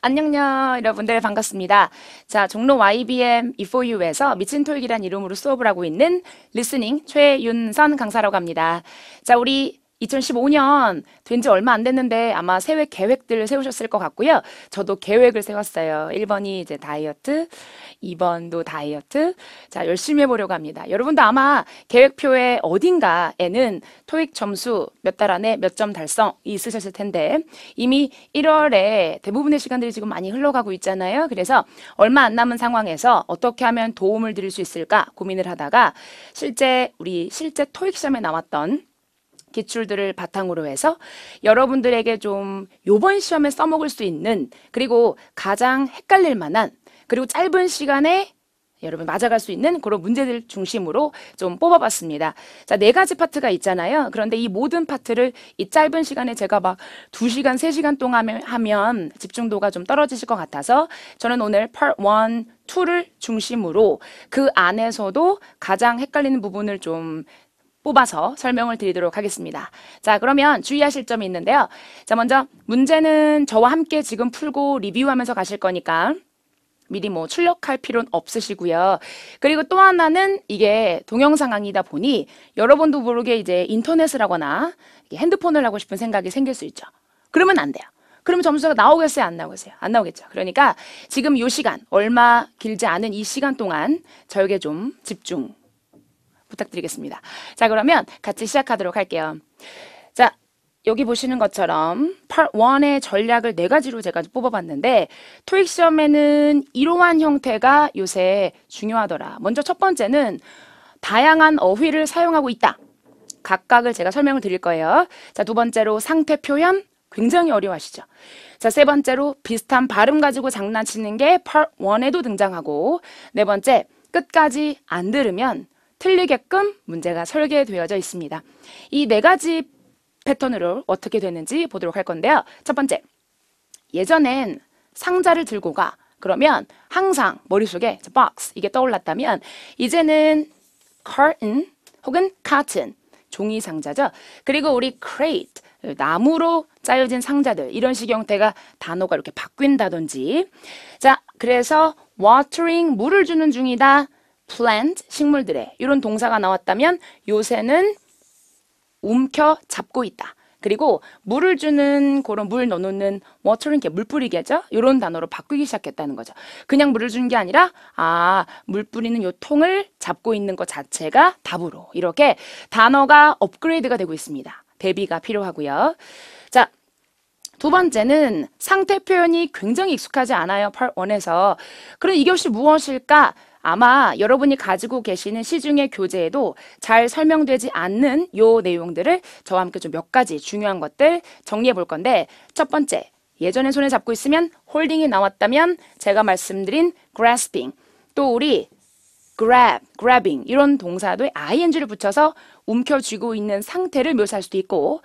안녕요 여러분들 반갑습니다. 자 종로 YBM E4U에서 미친 토익이란 이름으로 수업을 하고 있는 리스닝 최윤선 강사라고 합니다. 자 우리 2015년 된 지 얼마 안 됐는데 아마 새해 계획들 을 세우셨을 것 같고요. 저도 계획을 세웠어요. 1번이 이제 다이어트, 2번도 다이어트. 자, 열심히 해보려고 합니다. 여러분도 아마 계획표에 어딘가에는 토익 점수 몇 달 안에 몇 점 달성이 있으셨을 텐데 이미 1월에 대부분의 시간들이 지금 많이 흘러가고 있잖아요. 그래서 얼마 안 남은 상황에서 어떻게 하면 도움을 드릴 수 있을까 고민을 하다가 실제 우리 실제 토익 시험에 나왔던 기출들을 바탕으로 해서 여러분들에게 좀 요번 시험에 써먹을 수 있는 그리고 가장 헷갈릴 만한 그리고 짧은 시간에 여러분 맞아갈 수 있는 그런 문제들 중심으로 좀 뽑아봤습니다. 자, 네 가지 파트가 있잖아요. 그런데 이 모든 파트를 이 짧은 시간에 제가 막 두시간세시간 동안 하면 집중도가 좀 떨어지실 것 같아서 저는 오늘 Part 1, 2를 중심으로 그 안에서도 가장 헷갈리는 부분을 좀 뽑아서 설명을 드리도록 하겠습니다. 자, 그러면 주의하실 점이 있는데요. 자, 먼저 문제는 저와 함께 지금 풀고 리뷰하면서 가실 거니까 미리 뭐 출력할 필요는 없으시고요. 그리고 또 하나는 이게 동영상 강의다 보니 여러분도 모르게 이제 인터넷을 하거나 핸드폰을 하고 싶은 생각이 생길 수 있죠. 그러면 안 돼요. 그럼 점수가 나오겠어요? 안 나오겠어요? 안 나오겠죠. 그러니까 지금 이 시간, 얼마 길지 않은 이 시간 동안 저에게 좀 집중 부탁드리겠습니다. 자, 그러면 같이 시작하도록 할게요. 자, 여기 보시는 것처럼 Part 1의 전략을 네 가지로 제가 뽑아봤는데 토익 시험에는 이러한 형태가 요새 중요하더라. 먼저 첫 번째는 다양한 어휘를 사용하고 있다. 각각을 제가 설명을 드릴 거예요. 자, 두 번째로 상태 표현 굉장히 어려워하시죠. 자, 세 번째로 비슷한 발음 가지고 장난치는 게 Part 1에도 등장하고 네 번째 끝까지 안 들으면 틀리게끔 문제가 설계되어져 있습니다. 이 네 가지 패턴으로 어떻게 되는지 보도록 할 건데요. 첫 번째, 예전엔 상자를 들고 가. 그러면 항상 머릿속에 box 이게 떠올랐다면 이제는 c u r t a n 혹은 cotton 종이 상자죠. 그리고 우리 crate 나무로 짜여진 상자들 이런 식의 형태가 단어가 이렇게 바뀐다든지 자 그래서 watering 물을 주는 중이다 plant 식물들의 이런 동사가 나왔다면 요새는 움켜 잡고 있다. 그리고 물을 주는 그런 물 넣어놓는 워터링 게 물뿌리개죠. 이런 단어로 바꾸기 시작했다는 거죠. 그냥 물을 준 게 아니라 아 물 뿌리는 요 통을 잡고 있는 것 자체가 답으로 이렇게 단어가 업그레이드가 되고 있습니다. 대비가 필요하고요. 자. 두 번째는 상태 표현이 굉장히 익숙하지 않아요. 8원에서. 그럼 이것이 무엇일까? 아마 여러분이 가지고 계시는 시중의 교재에도 잘 설명되지 않는 요 내용들을 저와 함께 좀 몇 가지 중요한 것들 정리해 볼 건데 첫 번째 예전에 손에 잡고 있으면 홀딩이 나왔다면 제가 말씀드린 grasping 또 우리 grab, grabbing 이런 동사도에 ing를 붙여서 움켜쥐고 있는 상태를 묘사할 수도 있고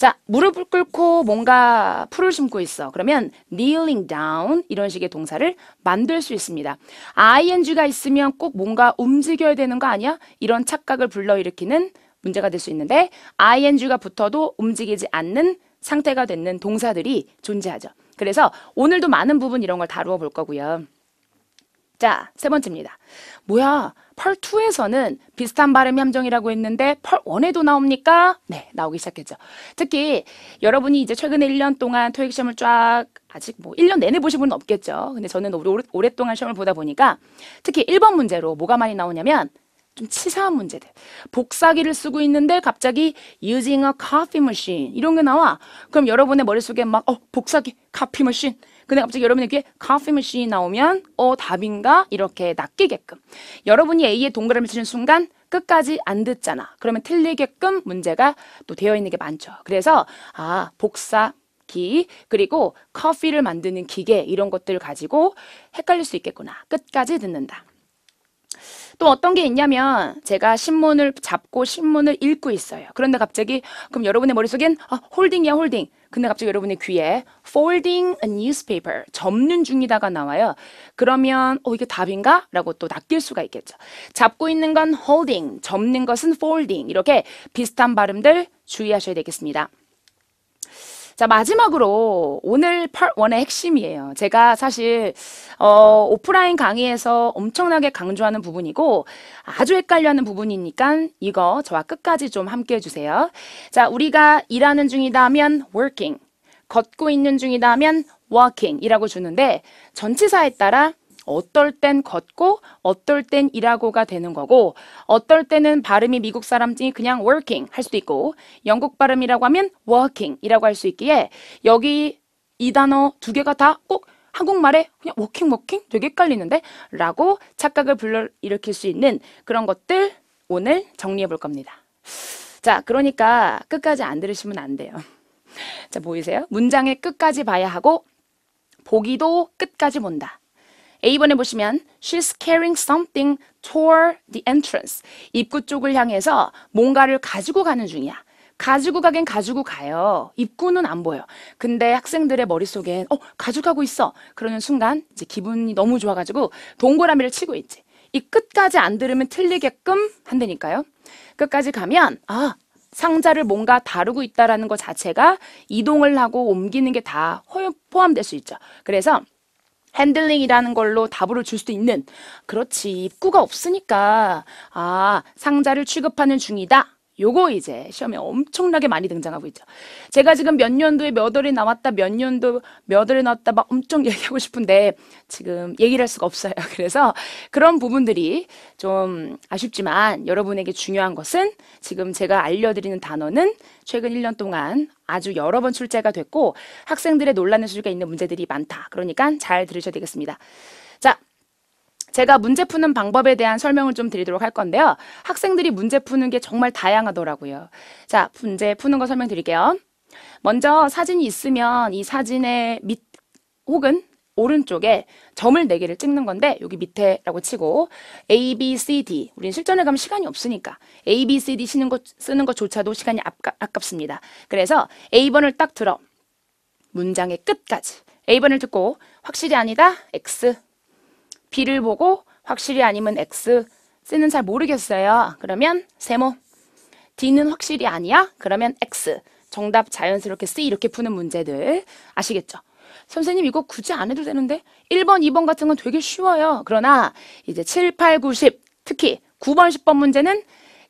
자, 무릎을 꿇고 뭔가 풀을 심고 있어. 그러면 kneeling down 이런 식의 동사를 만들 수 있습니다. ing가 있으면 꼭 뭔가 움직여야 되는 거 아니야? 이런 착각을 불러일으키는 문제가 될 수 있는데 ing가 붙어도 움직이지 않는 상태가 되는 동사들이 존재하죠. 그래서 오늘도 많은 부분 이런 걸 다루어 볼 거고요. 자, 세 번째입니다. 뭐야? 펄2에서는 비슷한 발음 함정이라고 했는데 펄1에도 나옵니까? 네, 나오기 시작했죠. 특히 여러분이 이제 최근에 1년 동안 토익 시험을 쫙 아직 뭐 1년 내내 보신 분은 없겠죠. 근데 저는 오래, 오랫동안 시험을 보다 보니까 특히 1번 문제로 뭐가 많이 나오냐면 좀 치사한 문제들. 복사기를 쓰고 있는데 갑자기 using a coffee machine 이런 게 나와. 그럼 여러분의 머릿속에 막 어, 복사기, c 피 f 신 근데 갑자기 여러분에게 o f f e e 나오면 어 답인가 이렇게 낚이게끔 여러분이 A에 동그라미 치는 순간 끝까지 안 듣잖아. 그러면 틀리게끔 문제가 또 되어 있는 게 많죠. 그래서 아 복사 기 그리고 커피를 만드는 기계 이런 것들 을 가지고 헷갈릴 수 있겠구나. 끝까지 듣는다. 또 어떤 게 있냐면 제가 신문을 잡고 신문을 읽고 있어요. 그런데 갑자기 그럼 여러분의 머릿속엔 아, 홀딩이야 홀딩. 근데 갑자기 여러분의 귀에 folding a newspaper 접는 중이다가 나와요. 그러면 어 이게 답인가? 라고 또 낚일 수가 있겠죠. 잡고 있는 건 holding, 접는 것은 folding 이렇게 비슷한 발음들 주의하셔야 되겠습니다. 자, 마지막으로 오늘 펄원의 핵심이에요. 제가 사실, 어, 오프라인 강의에서 엄청나게 강조하는 부분이고 아주 헷갈려하는 부분이니까 이거 저와 끝까지 좀 함께 해주세요. 자, 우리가 일하는 중이다 하면 working, 걷고 있는 중이다 하면 walking 이라고 주는데 전치사에 따라 어떨 땐 걷고 어떨 땐 일하고가 되는 거고 어떨 때는 발음이 미국 사람들이 그냥 working 할 수도 있고 영국 발음이라고 하면 working이라고 할 수 있기에 여기 이 단어 두 개가 다 꼭 한국말에 그냥 워킹 워킹 되게 헷갈리는데 라고 착각을 불러일으킬 수 있는 그런 것들 오늘 정리해 볼 겁니다. 자, 그러니까 끝까지 안 들으시면 안 돼요. 자, 보이세요? 문장의 끝까지 봐야 하고 보기도 끝까지 본다. A번에 보시면 She's carrying something toward the entrance. 입구 쪽을 향해서 뭔가를 가지고 가는 중이야. 가지고 가긴 가지고 가요. 입구는 안 보여. 근데 학생들의 머릿속엔 어, 가져가고 있어. 그러는 순간 이제 기분이 너무 좋아가지고 동그라미를 치고 있지. 이 끝까지 안 들으면 틀리게끔 한다니까요. 끝까지 가면 아, 상자를 뭔가 다루고 있다라는 것 자체가 이동을 하고 옮기는 게 다 포함될 수 있죠. 그래서 핸들링이라는 걸로 답으로 줄 수도 있는 그렇지 입구가 없으니까 아 상자를 취급하는 중이다 요거 이제 시험에 엄청나게 많이 등장하고 있죠. 제가 지금 몇 년도에 몇 월이 나왔다, 몇 년도 몇 월에 나왔다 막 엄청 얘기하고 싶은데 지금 얘기를 할 수가 없어요. 그래서 그런 부분들이 좀 아쉽지만 여러분에게 중요한 것은 지금 제가 알려드리는 단어는 최근 1년 동안 아주 여러 번 출제가 됐고 학생들의 논란의 수가 있는 문제들이 많다. 그러니까 잘 들으셔야 되겠습니다. 자, 제가 문제 푸는 방법에 대한 설명을 좀 드리도록 할 건데요. 학생들이 문제 푸는 게 정말 다양하더라고요. 자, 문제 푸는 거 설명드릴게요. 먼저 사진이 있으면 이 사진의 밑 혹은 오른쪽에 점을 4개를 찍는 건데 여기 밑에라고 치고 A, B, C, D 우린 실전에 가면 시간이 없으니까 A, B, C, D 쓰는, 것, 쓰는 것조차도 시간이 아깝, 아깝습니다. 그래서 A번을 딱 들어 문장의 끝까지 A번을 듣고 확실히 아니다 X B를 보고 확실히 아니면 X, 쓰는잘 모르겠어요. 그러면 세모. D는 확실히 아니야? 그러면 X. 정답 자연스럽게 C 이렇게 푸는 문제들 아시겠죠? 선생님 이거 굳이 안 해도 되는데 1번, 2번 같은 건 되게 쉬워요. 그러나 이제 7, 8, 9, 10 특히 9번, 10번 문제는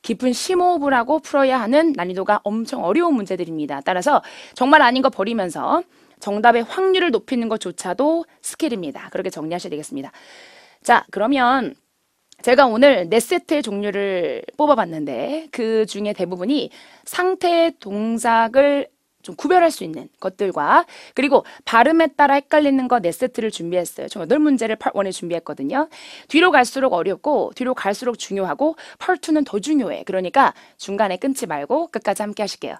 깊은 심호흡을 하고 풀어야 하는 난이도가 엄청 어려운 문제들입니다. 따라서 정말 아닌 거 버리면서 정답의 확률을 높이는 것조차도 스킬입니다. 그렇게 정리하셔야 되겠습니다. 자, 그러면 제가 오늘 넷세트의 네 종류를 뽑아봤는데 그 중에 대부분이 상태 동작을 좀 구별할 수 있는 것들과 그리고 발음에 따라 헷갈리는 거 네 세트를 준비했어요. 총 8문제를 팔원에 준비했거든요. 뒤로 갈수록 어렵고 뒤로 갈수록 중요하고 팔투는더 중요해. 그러니까 중간에 끊지 말고 끝까지 함께 하실게요.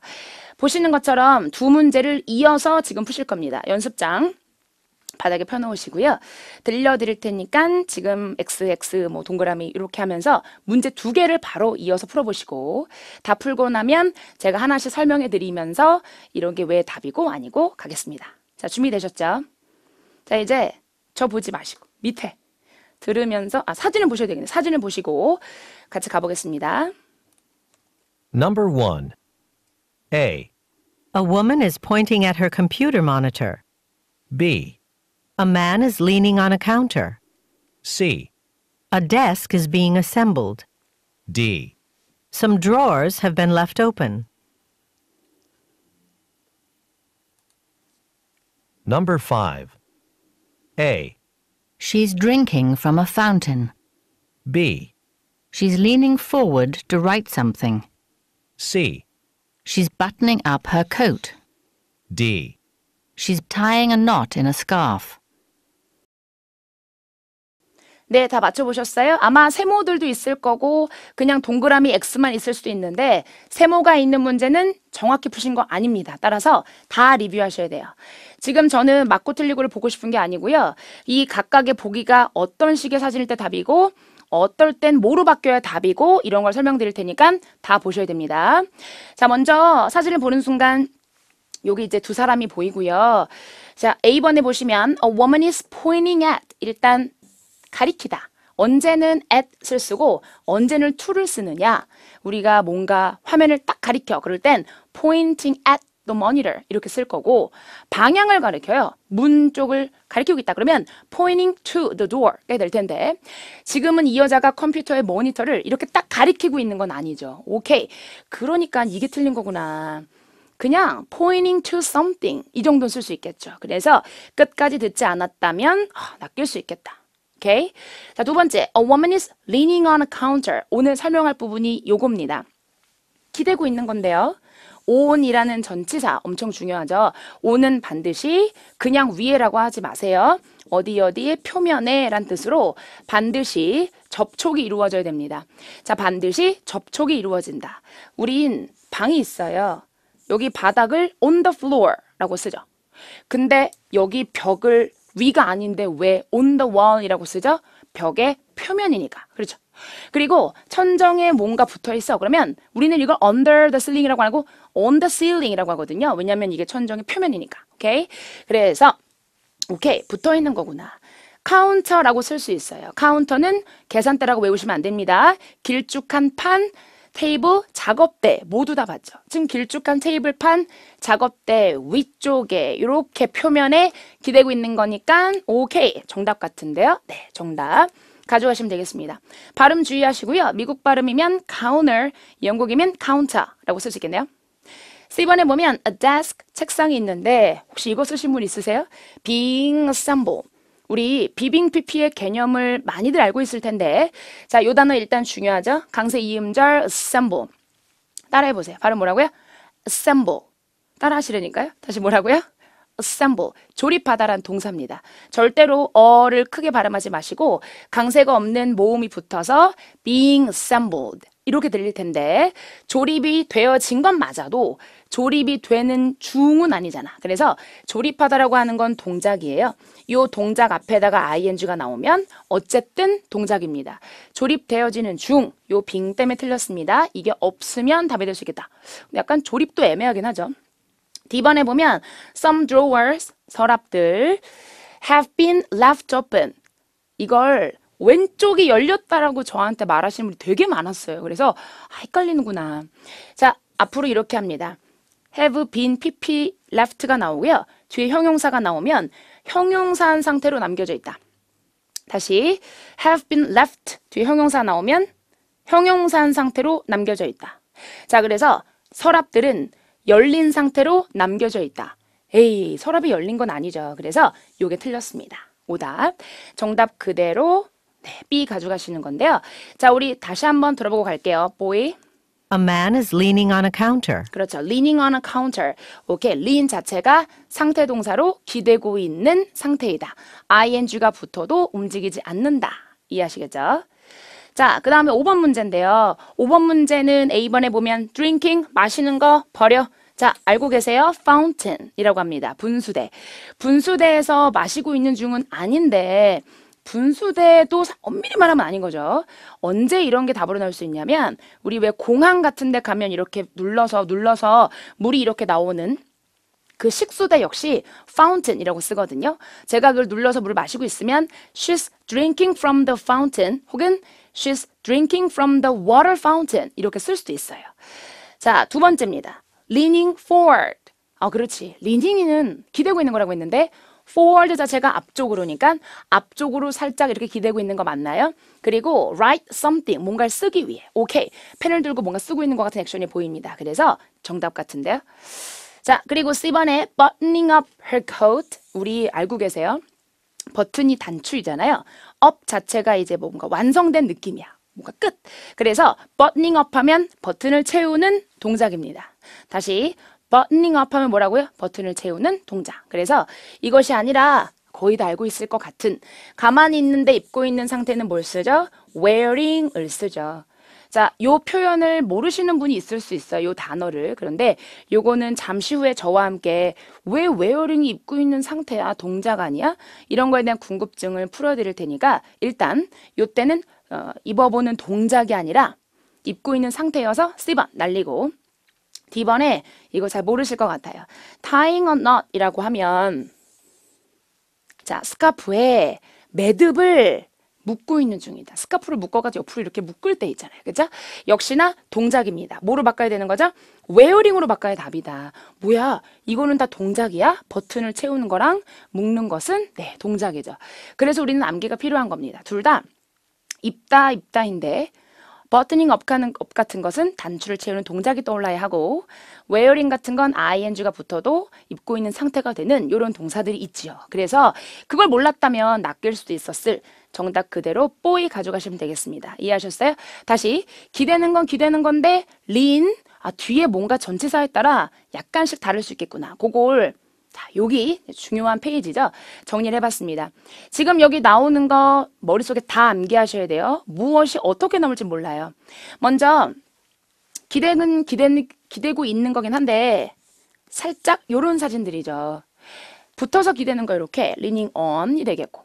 보시는 것처럼 두 문제를 이어서 지금 푸실 겁니다. 연습장 바닥에 펴놓으시고요. 들려드릴 테니까 지금 XX 뭐 동그라미 이렇게 하면서 문제 두 개를 바로 이어서 풀어보시고 다 풀고 나면 제가 하나씩 설명해 드리면서 이런 게 왜 답이고 아니고 가겠습니다. 자 준비되셨죠? 자 이제 저 보지 마시고 밑에 들으면서 아 사진을 보셔야 되겠네. 사진을 보시고 같이 가보겠습니다. Number 1 A A woman is pointing at her computer monitor. B A man is leaning on a counter. C. A desk is being assembled. D. Some drawers have been left open. Number 5. A. She's drinking from a fountain. B. She's leaning forward to write something. C. She's buttoning up her coat. D. She's tying a knot in a scarf. 네, 다 맞춰보셨어요? 아마 세모들도 있을 거고 그냥 동그라미 X만 있을 수도 있는데 세모가 있는 문제는 정확히 푸신 거 아닙니다. 따라서 다 리뷰하셔야 돼요. 지금 저는 맞고 틀리고를 보고 싶은 게 아니고요. 이 각각의 보기가 어떤 식의 사진일 때 답이고 어떨 땐 뭐로 바뀌어야 답이고 이런 걸 설명드릴 테니까 다 보셔야 됩니다. 자, 먼저 사진을 보는 순간 여기 이제 두 사람이 보이고요. 자, A번에 보시면 A woman is pointing at 일단 가리키다. 언제는 at을 쓰고 언제는 to를 쓰느냐. 우리가 뭔가 화면을 딱 가리켜. 그럴 땐 pointing at the monitor 이렇게 쓸 거고 방향을 가리켜요. 문 쪽을 가리키고 있다 그러면 pointing to the door가 될 텐데 지금은 이 여자가 컴퓨터의 모니터를 이렇게 딱 가리키고 있는 건 아니죠. 오케이. 그러니까 이게 틀린 거구나. 그냥 pointing to something 이 정도는 쓸 수 있겠죠. 그래서 끝까지 듣지 않았다면 낚일 수 있겠다. 오케이? 자, 두 번째. A woman is leaning on a counter. 오늘 설명할 부분이 요겁니다. 기대고 있는 건데요. on이라는 전치사 엄청 중요하죠. on은 반드시 그냥 위에라고 하지 마세요. 어디 어디의 표면에 란 뜻으로 반드시 접촉이 이루어져야 됩니다. 자, 반드시 접촉이 이루어진다. 우린 방이 있어요. 여기 바닥을 on the floor라고 쓰죠. 근데 여기 벽을 위가 아닌데 왜 on the wall이라고 쓰죠? 벽의 표면이니까. 그렇죠. 그리고 천정에 뭔가 붙어 있어. 그러면 우리는 이걸 under the ceiling이라고 하고 on the ceiling이라고 하거든요. 왜냐면 이게 천정의 표면이니까. 오케이? 그래서 오케이. 붙어 있는 거구나. 카운터라고 쓸 수 있어요. 카운터는 계산대라고 외우시면 안 됩니다. 길쭉한 판, 테이블, 작업대 모두 다 봤죠. 지금 길쭉한 테이블판, 작업대 위쪽에 이렇게 표면에 기대고 있는 거니까 오케이 정답 같은데요. 네, 정답. 가져가시면 되겠습니다. 발음 주의하시고요. 미국 발음이면 counter, 영국이면 counter라고 쓸 수 있겠네요. C번에 보면 a desk, 책상이 있는데 혹시 이거 쓰신 분 있으세요? being assembled. 우리 비빙 피피의 개념을 많이들 알고 있을 텐데 자, 요 단어 일단 중요하죠. 강세 이음절 assemble. 따라해 보세요. 발음 뭐라고요? assemble. 따라 하시려니까요. 다시 뭐라고요? assemble. 조립하다란 동사입니다. 절대로 어를 크게 발음하지 마시고 강세가 없는 모음이 붙어서 being assembled 이렇게 들릴 텐데 조립이 되어진 건 맞아도 조립이 되는 중은 아니잖아. 그래서 조립하다라고 하는 건 동작이에요. 요 동작 앞에다가 ing가 나오면 어쨌든 동작입니다. 조립되어지는 중요 빙 때문에 틀렸습니다. 이게 없으면 답이 될 수 있겠다. 약간 조립도 애매하긴 하죠. D번에 보면 some drawers, 서랍들 have been left open. 이걸 왼쪽이 열렸다라고 저한테 말하시는 분이 되게 많았어요. 그래서 아, 헷갈리는구나. 자, 앞으로 이렇게 합니다. have been pp left가 나오고요. 뒤에 형용사가 나오면 형용사한 상태로 남겨져 있다. 다시 have been left 뒤에 형용사 나오면 형용사한 상태로 남겨져 있다. 자, 그래서 서랍들은 열린 상태로 남겨져 있다. 에이, 서랍이 열린 건 아니죠. 그래서 요게 틀렸습니다. 오답. 정답 그대로 네, B 가져가시는 건데요. 자, 우리 다시 한번 들어보고 갈게요. 보이 A man is leaning on a counter. 그렇죠. leaning on a counter. 오케이. lean 자체가 상태 동사로 기대고 있는 상태이다. ing가 붙어도 움직이지 않는다. 이해하시겠죠? 자, 그 다음에 5번 문제인데요. 5번 문제는 A번에 보면 drinking, 마시는 거 버려. 자, 알고 계세요? fountain이라고 합니다. 분수대. 분수대에서 마시고 있는 중은 아닌데 분수대도 엄밀히 말하면 아닌 거죠. 언제 이런 게 답으로 나올 수 있냐면 우리 왜 공항 같은 데 가면 이렇게 눌러서 눌러서 물이 이렇게 나오는 그 식수대 역시 fountain이라고 쓰거든요. 제가 그걸 눌러서 물을 마시고 있으면 she's drinking from the fountain 혹은 she's drinking from the water fountain 이렇게 쓸 수도 있어요. 자, 두 번째입니다. leaning forward. 아, 그렇지. leaning은 기대고 있는 거라고 했는데 forward 자체가 앞쪽으로니까 앞쪽으로 살짝 이렇게 기대고 있는 거 맞나요? 그리고 write something 뭔가를 쓰기 위해 오케이 펜을 들고 뭔가 쓰고 있는 것 같은 액션이 보입니다. 그래서 정답 같은데요. 자 그리고 C번에 buttoning up her coat 우리 알고 계세요? 버튼이 단추이잖아요. up 자체가 이제 뭔가 완성된 느낌이야. 뭔가 끝. 그래서 buttoning up 하면 버튼을 채우는 동작입니다. 다시 버닝업 하면 뭐라고요? 버튼을 채우는 동작. 그래서 이것이 아니라 거의 다 알고 있을 것 같은 가만히 있는데 입고 있는 상태는 뭘 쓰죠? wearing을 쓰죠. 자, 요 표현을 모르시는 분이 있을 수 있어요. 요 단어를. 그런데 요거는 잠시 후에 저와 함께 왜 웨어링이 입고 있는 상태야? 동작 아니야? 이런 거에 대한 궁금증을 풀어 드릴 테니까 일단 요때는 어, 입어보는 동작이 아니라 입고 있는 상태여서 1번 날리고 D번에 이거 잘 모르실 것 같아요. tying a knot 이라고 하면 자 스카프에 매듭을 묶고 있는 중이다. 스카프를 묶어가지고 옆으로 이렇게 묶을 때 있잖아요. 그죠? 역시나 동작입니다. 뭐로 바꿔야 되는 거죠? 웨어링으로 바꿔야 답이다. 뭐야, 이거는 다 동작이야? 버튼을 채우는 거랑 묶는 것은? 네, 동작이죠. 그래서 우리는 암기가 필요한 겁니다. 둘 다 입다, 입다인데 버트닝 업, 가는, 업 같은 것은 단추를 채우는 동작이 떠올라야 하고 웨어링 같은 건 ing가 붙어도 입고 있는 상태가 되는 이런 동사들이 있지요. 그래서 그걸 몰랐다면 낚일 수도 있었을 정답 그대로 뽀이 가져가시면 되겠습니다. 이해하셨어요? 다시 기대는 건 기대는 건데 린 아, 뒤에 뭔가 전체사에 따라 약간씩 다를 수 있겠구나. 그걸 자, 여기 중요한 페이지죠. 정리를 해봤습니다. 지금 여기 나오는 거 머릿속에 다 암기하셔야 돼요. 무엇이 어떻게 나올지 몰라요. 먼저 기대는 기대, 는 기대고 있는 거긴 한데 살짝 요런 사진들이죠. 붙어서 기대는 거 이렇게 leaning on이 되겠고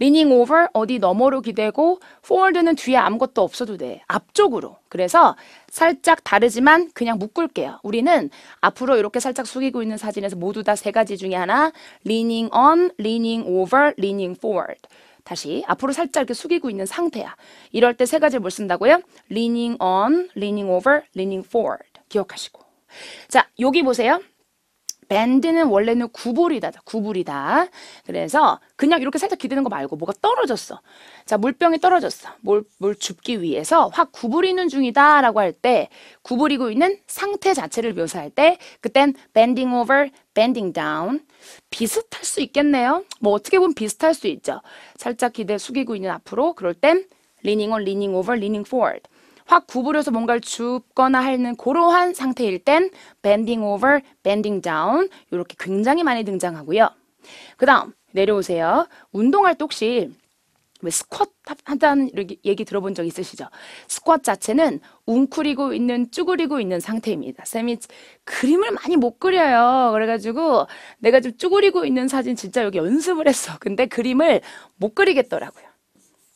leaning over 어디 너머로 기대고 forward는 뒤에 아무것도 없어도 돼. 앞쪽으로. 그래서 살짝 다르지만 그냥 묶을게요. 우리는 앞으로 이렇게 살짝 숙이고 있는 사진에서 모두 다 세 가지 중에 하나 leaning on, leaning over, leaning forward. 다시 앞으로 살짝 이렇게 숙이고 있는 상태야. 이럴 때 세 가지를 뭘 쓴다고요? leaning on, leaning over, leaning forward. 기억하시고. 자, 여기 보세요. 밴드는 원래는 구불이다. 구불이다. 그래서 그냥 이렇게 살짝 기대는 거 말고 뭐가 떨어졌어. 자, 물병이 떨어졌어. 뭘, 뭘 줍기 위해서 확 구부리는 중이다 라고 할 때 구부리고 있는 상태 자체를 묘사할 때 그땐 bending over, bending down 비슷할 수 있겠네요. 뭐 어떻게 보면 비슷할 수 있죠. 살짝 기대 숙이고 있는 앞으로 그럴 땐 leaning on, leaning over, leaning forward 확 구부려서 뭔가를 줍거나 하는 고러한 상태일 땐 bending over, bending down 이렇게 굉장히 많이 등장하고요. 그 다음 내려오세요. 운동할 때 혹시 왜 스쿼트 한다는 얘기 들어본 적 있으시죠? 스쿼트 자체는 웅크리고 있는 쭈그리고 있는 상태입니다. 쌤이 그림을 많이 못 그려요. 그래가지고 내가 좀 쭈그리고 있는 사진 진짜 여기 연습을 했어. 근데 그림을 못 그리겠더라고요.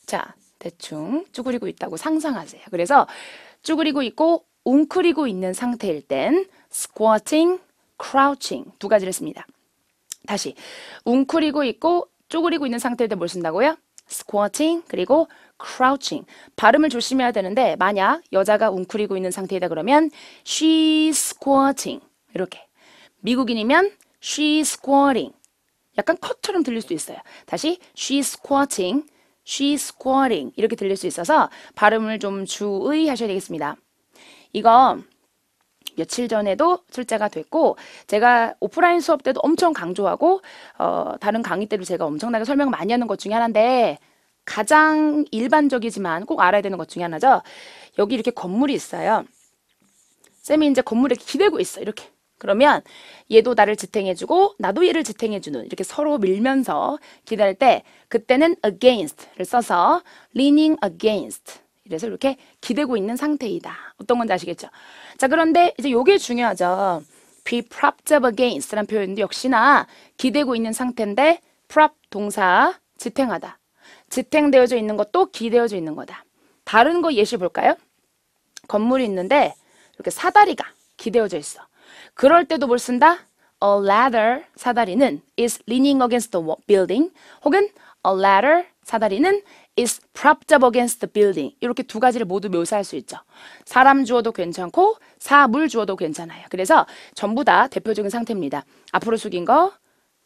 자, 대충 쭈그리고 있다고 상상하세요. 그래서 쭈그리고 있고 웅크리고 있는 상태일 땐 squatting, crouching 두 가지를 씁니다. 다시 웅크리고 있고 쪼그리고 있는 상태일 때 뭘 쓴다고요? squatting 그리고 crouching 발음을 조심해야 되는데 만약 여자가 웅크리고 있는 상태이다 그러면 she's squatting 이렇게 미국인이면 she's squatting 약간 커처럼 들릴 수 있어요 다시 she's squatting she's squatting 이렇게 들릴 수 있어서 발음을 좀 주의하셔야 되겠습니다. 이거 며칠 전에도 출제가 됐고 제가 오프라인 수업 때도 엄청 강조하고 어, 다른 강의 때도 제가 엄청나게 설명 많이 하는 것 중에 하나인데 가장 일반적이지만 꼭 알아야 되는 것 중에 하나죠. 여기 이렇게 건물이 있어요. 쌤이 이제 건물에 기대고 있어 이렇게 그러면 얘도 나를 지탱해주고 나도 얘를 지탱해주는 이렇게 서로 밀면서 기다릴 때 그때는 against를 써서 leaning against 이래서 이렇게 기대고 있는 상태이다. 어떤 건지 아시겠죠? 자 그런데 이제 요게 중요하죠. be propped up against라는 표현도 역시나 기대고 있는 상태인데 prop 동사 지탱하다. 지탱되어져 있는 것도 기대어져 있는 거다. 다른 거 예시 볼까요? 건물이 있는데 이렇게 사다리가 기대어져 있어. 그럴 때도 뭘 쓴다? A ladder 사다리는 is leaning against the building 혹은 a ladder 사다리는 is propped up against the building. 이렇게 두 가지를 모두 묘사할 수 있죠. 사람 주어도 괜찮고 사물 주어도 괜찮아요. 그래서 전부 다 대표적인 상태입니다. 앞으로 숙인 거,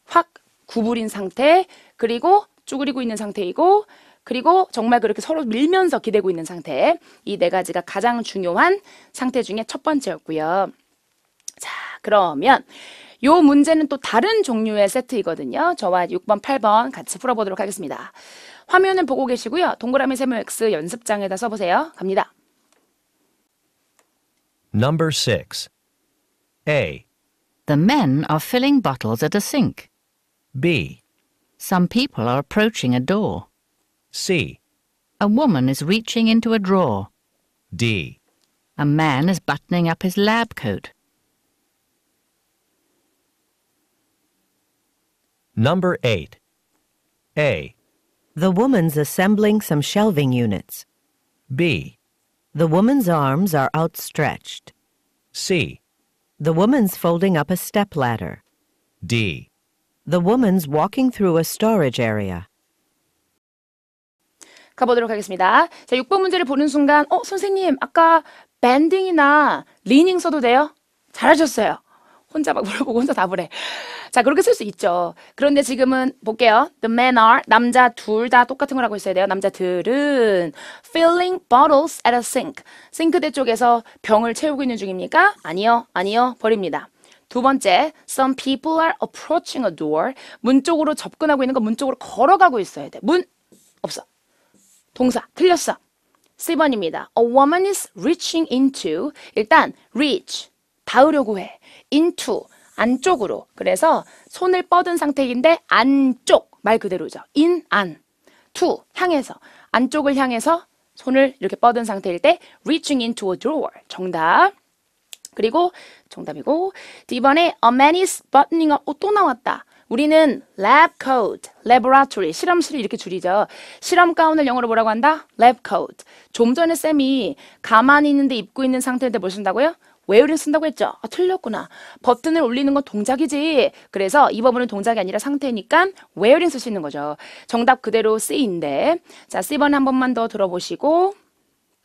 확 구부린 상태, 그리고 쭈그리고 있는 상태이고 그리고 정말 그렇게 서로 밀면서 기대고 있는 상태. 이 네 가지가 가장 중요한 상태 중에 첫 번째였고요. 자, 그러면 요 문제는 또 다른 종류의 세트이거든요. 저와 6번, 8번 같이 풀어보도록 하겠습니다. 화면을 보고 계시고요. 동그라미 세모 X 연습장에다 써보세요. 갑니다. Number 6. A. The men are filling bottles at a sink. B. Some people are approaching a door. C. A woman is reaching into a drawer. D. A man is buttoning up his lab coat. Number 8. A. The woman's assembling some shelving units. B. The woman's arms are outstretched. C. The woman's folding up a step ladder. D. The woman's walking through a storage area. 가보도록 하겠습니다. 자, 6번 문제를 보는 순간, 어, 선생님, 아까 bending이나 leaning 써도 돼요? 잘하셨어요. 혼자 막 물어보고 혼자 답을 해. 자, 그렇게 쓸 수 있죠. 그런데 지금은 볼게요. The men are 남자 둘 다 똑같은 걸 하고 있어야 돼요. 남자들은 filling bottles at a sink. 싱크대 쪽에서 병을 채우고 있는 중입니까? 아니요. 아니요. 버립니다. 두 번째, some people are approaching a door. 문 쪽으로 접근하고 있는 거문 쪽으로 걸어가고 있어야 돼. 문 없어. 동사 틀렸어. 세번입니다 A woman is reaching into. 일단 reach 닿으려고 해. into 안쪽으로 그래서 손을 뻗은 상태인데 안쪽 말 그대로죠. in 안 to 향해서 안쪽을 향해서 손을 이렇게 뻗은 상태일 때 reaching into a drawer 정답 그리고 정답이고 이번에 a man is buttoning up 어, 또 나왔다 우리는 lab coat, laboratory, 실험실을 이렇게 줄이죠. 실험 가운을 영어로 뭐라고 한다? lab coat. 좀 전에 쌤이 가만히 있는데 입고 있는 상태인데 보신다고요 웨어를 쓴다고 했죠. 아, 틀렸구나. 버튼을 올리는 건 동작이지. 그래서 이 부분은 동작이 아니라 상태니까 웨어링 쓸 수 있는 거죠. 정답 그대로 C인데 자 C번 한 번만 더 들어보시고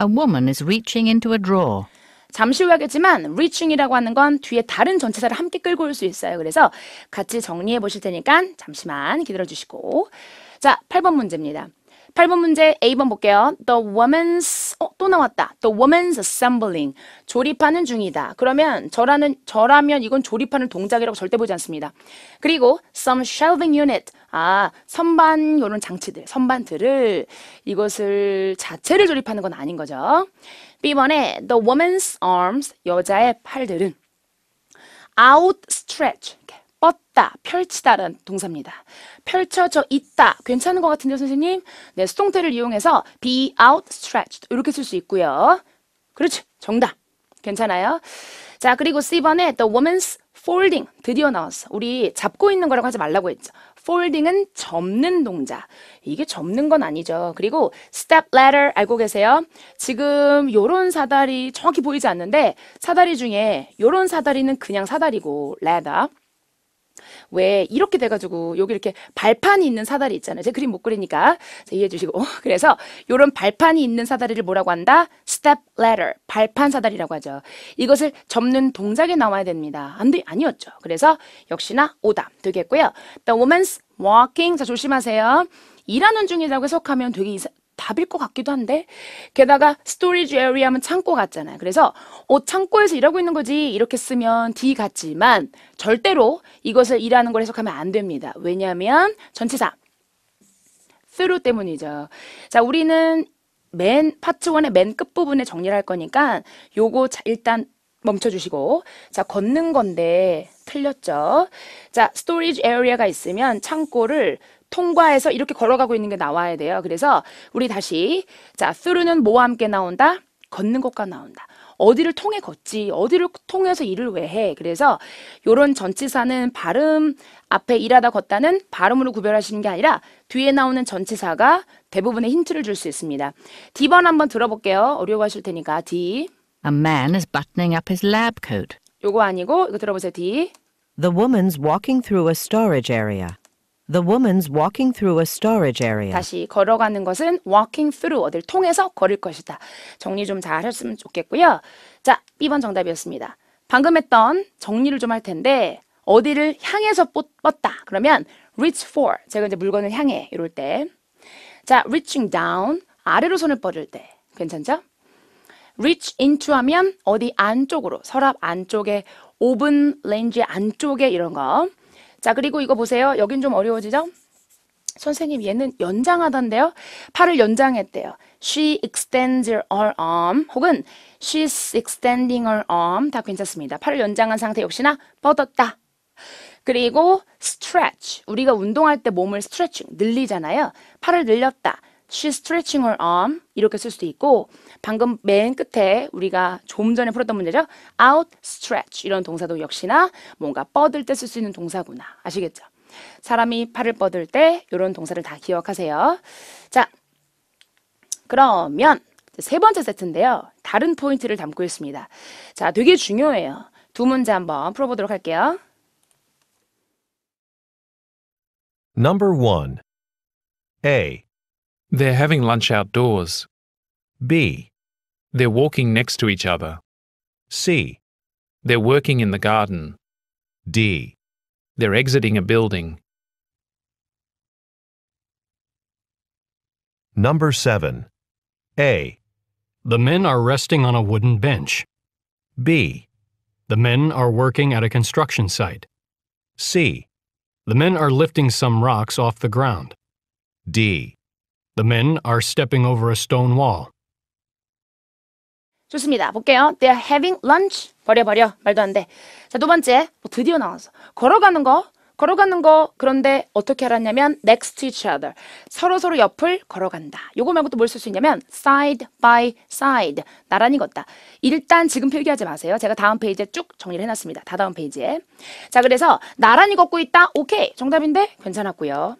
A woman is reaching into a drawer. 잠시 후에 하겠지만 reaching이라고 하는 건 뒤에 다른 전체사를 함께 끌고 올 수 있어요. 그래서 같이 정리해 보실 테니까 잠시만 기다려 주시고 자 8번 문제입니다. 8번 문제 A번 볼게요. The woman's 어, 또 나왔다. The woman's assembling. 조립하는 중이다. 그러면 저라는 저라면 이건 조립하는 동작이라고 절대 보지 않습니다. 그리고 some shelving unit. 아, 선반 요런 장치들, 선반들을 이것을 자체를 조립하는 건 아닌 거죠. B번에 the woman's arms 여자의 팔들은 outstretch 뻗다, 펼치다라는 동사입니다. 펼쳐져 있다. 괜찮은 것 같은데요, 선생님? 네, 수동태를 이용해서 be outstretched 이렇게 쓸 수 있고요. 그렇지, 정답. 괜찮아요? 자, 그리고 C번에 the woman's folding 드디어 나왔어. 우리 잡고 있는 거라고 하지 말라고 했죠. folding은 접는 동작. 이게 접는 건 아니죠. 그리고 step ladder 알고 계세요? 지금 요런 사다리 정확히 보이지 않는데 사다리 중에 요런 사다리는 그냥 사다리고 ladder 왜 이렇게 돼가지고 여기 이렇게 발판이 있는 사다리 있잖아요. 제 그림 못 그리니까 이해해 주시고 그래서 이런 발판이 있는 사다리를 뭐라고 한다? step ladder 발판 사다리라고 하죠. 이것을 접는 동작에 나와야 됩니다. 안돼 아니었죠. 그래서 역시나 오답 되겠고요. The woman's walking 자 조심하세요. 일하는 중이라고 해석하면 되게 이사, 답일 것 같기도 한데 게다가 스토리지 에리아 하면 창고 같잖아요. 그래서 어 창고에서 일하고 있는 거지 이렇게 쓰면 D 같지만 절대로 이것을 일하는 걸 해석하면 안 됩니다. 왜냐하면 전치사 through 때문이죠. 자 우리는 맨 파트 원의맨 끝부분에 정리를 할 거니까 요거 일단 멈춰주시고 자 걷는 건데 틀렸죠. 자 스토리지 에리아가 있으면 창고를 통과해서 이렇게 걸어가고 있는 게 나와야 돼요. 그래서 우리 다시 자, through는 뭐와 함께 나온다? 걷는 것과 나온다. 어디를 통해 걷지, 어디를 통해서 일을 왜 해. 그래서 이런 전치사는 발음 앞에 일하다 걷다는 발음으로 구별하시는 게 아니라 뒤에 나오는 전치사가 대부분의 힌트를 줄 수 있습니다. 디번 한번 들어볼게요. 어려워 하실 테니까 디. A man is buttoning up his lab coat. 요거 아니고 이거 들어보세요. 디. The woman's walking through a storage area. The woman's walking through a storage area. 다시 걸어가는 것은 walking through 어딜 통해서 걸을 것이다. 정리 좀잘하셨으면 좋겠고요. 자, B번 정답이었습니다. 방금 했던 정리를 좀 할 텐데 어디를 향해서 뻗다. 었 그러면 reach for. 제가 이제 물건을 향해 이럴 때. 자, reaching down. 아래로 손을 뻗을 때. 괜찮죠? reach into 하면 어디 안쪽으로 서랍 안쪽에 오븐 렌즈 안쪽에 이런 거. 자, 그리고 이거 보세요. 여긴 좀 어려워지죠? 선생님, 얘는 연장하던데요? 팔을 연장했대요. She extends her arm 혹은 she's extending her arm 다 괜찮습니다. 팔을 연장한 상태 역시나 뻗었다. 그리고 stretch 우리가 운동할 때 몸을 스트레칭 늘리잖아요. 팔을 늘렸다. She's stretching her arm 이렇게 쓸 수도 있고 방금 맨 끝에 우리가 좀 전에 풀었던 문제죠. outstretch 이런 동사도 역시나 뭔가 뻗을 때 쓸 수 있는 동사구나. 아시겠죠? 사람이 팔을 뻗을 때 이런 동사를 다 기억하세요. 자, 그러면 세 번째 세트인데요. 다른 포인트를 담고 있습니다. 자, 되게 중요해요. 두 문제 한번 풀어보도록 할게요. Number 1 A They're having lunch outdoors. B. They're walking next to each other. C. They're working in the garden. D. They're exiting a building. Number 7. A. The men are resting on a wooden bench. B. The men are working at a construction site. C. The men are lifting some rocks off the ground. D. The men are stepping over a stone wall. 좋습니다. 볼게요. They are having lunch. 버려 버려. 말도 안 돼. 자, 두 번째. 뭐 드디어 나왔어. 걸어가는 거. 걸어가는 거 그런데 어떻게 알았냐면 next to each other 서로 서로 옆을 걸어간다. 요거 말고 또 뭘 쓸 수 있냐면 side by side 나란히 걷다. 일단 지금 필기하지 마세요. 제가 다음 페이지에 쭉 정리를 해놨습니다. 다다음 페이지에 자 그래서 나란히 걷고 있다. 오케이 정답인데 괜찮았고요.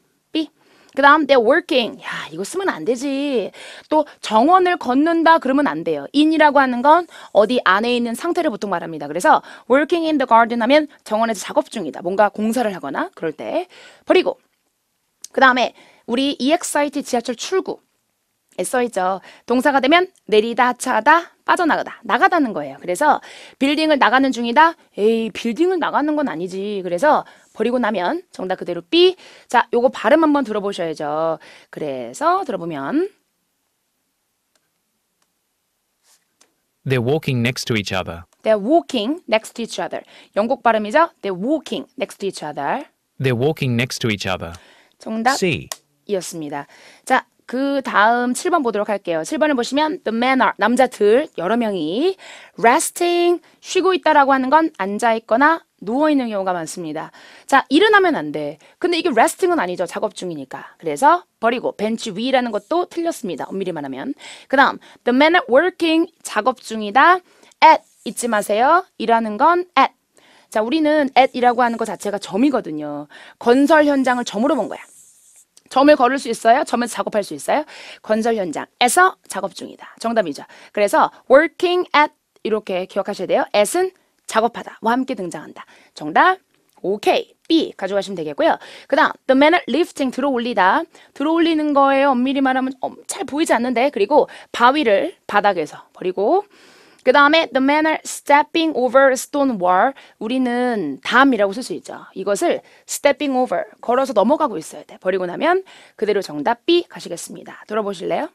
그 다음 they're working. 야 이거 쓰면 안 되지. 또 정원을 걷는다 그러면 안 돼요. in이라고 하는 건 어디 안에 있는 상태를 보통 말합니다. 그래서 working in the garden 하면 정원에서 작업 중이다. 뭔가 공사를 하거나 그럴 때 버리고 그 다음에 우리 EXIT 지하철 출구 써있죠. 동사가 되면 내리다, 차다, 빠져나가다, 나가다는 거예요. 그래서 빌딩을 나가는 중이다. 에이, 빌딩을 나가는 건 아니지. 그래서 버리고 나면 정답 그대로 B. 자, 요거 발음 한번 들어보셔야죠. 그래서 들어보면 They're walking next to each other. They're walking next to each other. 영국 발음이죠? They're walking next to each other. They're walking next to each other. 정답 C. 이었습니다. 자, 그 다음 7번 보도록 할게요. 7번을 보시면 the men are 남자들 여러 명이 resting 쉬고 있다라고 하는 건 앉아 있거나 누워 있는 경우가 많습니다. 자, 일어나면 안 돼. 근데 이게 resting은 아니죠. 작업 중이니까. 그래서 버리고 벤치 위라는 것도 틀렸습니다. 엄밀히 말하면. 그다음 the men are working 작업 중이다. at 잊지 마세요. 일하는 건 at. 자, 우리는 at이라고 하는 것 자체가 점이거든요. 건설 현장을 점으로 본 거야. 점을 걸을 수 있어요? 점에서 작업할 수 있어요? 건설 현장에서 작업 중이다. 정답이죠. 그래서 working at 이렇게 기억하셔야 돼요. at은 작업하다와 함께 등장한다. 정답. 오케이. B 가져가시면 되겠고요. 그 다음 the man lifting 들어올리다 들어올리는 거예요. 엄밀히 말하면 엄, 잘 보이지 않는데 그리고 바위를 바닥에서 버리고 그 다음에 the manner stepping over stone wall 우리는 담이라고 쓸 수 있죠. 이것을 stepping over 걸어서 넘어가고 있어야 돼. 버리고 나면 그대로 정답 B 가시겠습니다. 들어보실래요?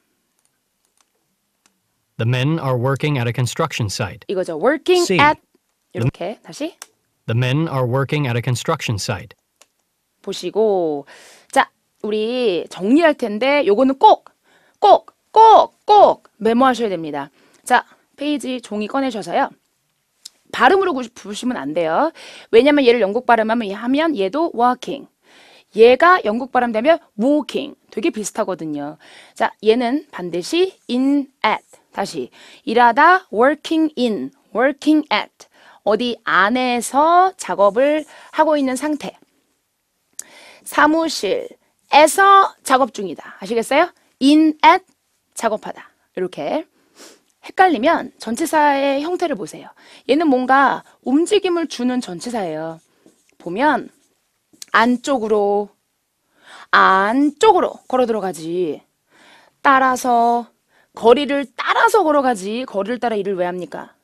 The men are working at a construction site. 이거죠. working C. at 이렇게 다시 The men are working at a construction site. 보시고 자 우리 정리할 텐데 요거는 꼭 꼭, 꼭, 꼭 메모하셔야 됩니다. 자, 페이지 종이 꺼내셔서요. 발음으로 보시면 안 돼요. 왜냐면 얘를 영국 발음하면 하면 얘도 walking. 얘가 영국 발음 되면 walking. 되게 비슷하거든요. 자, 얘는 반드시 in at 다시 일하다 working in, working at 어디 안에서 작업을 하고 있는 상태. 사무실에서 작업 중이다. 아시겠어요? in at 작업하다. 이렇게 헷갈리면 전치사의 형태를 보세요. 얘는 뭔가 움직임을 주는 전치사예요. 보면 안쪽으로 안쪽으로 걸어 들어가지. 따라서 거리를 따라서 걸어가지. 거리를 따라 일을 왜 합니까?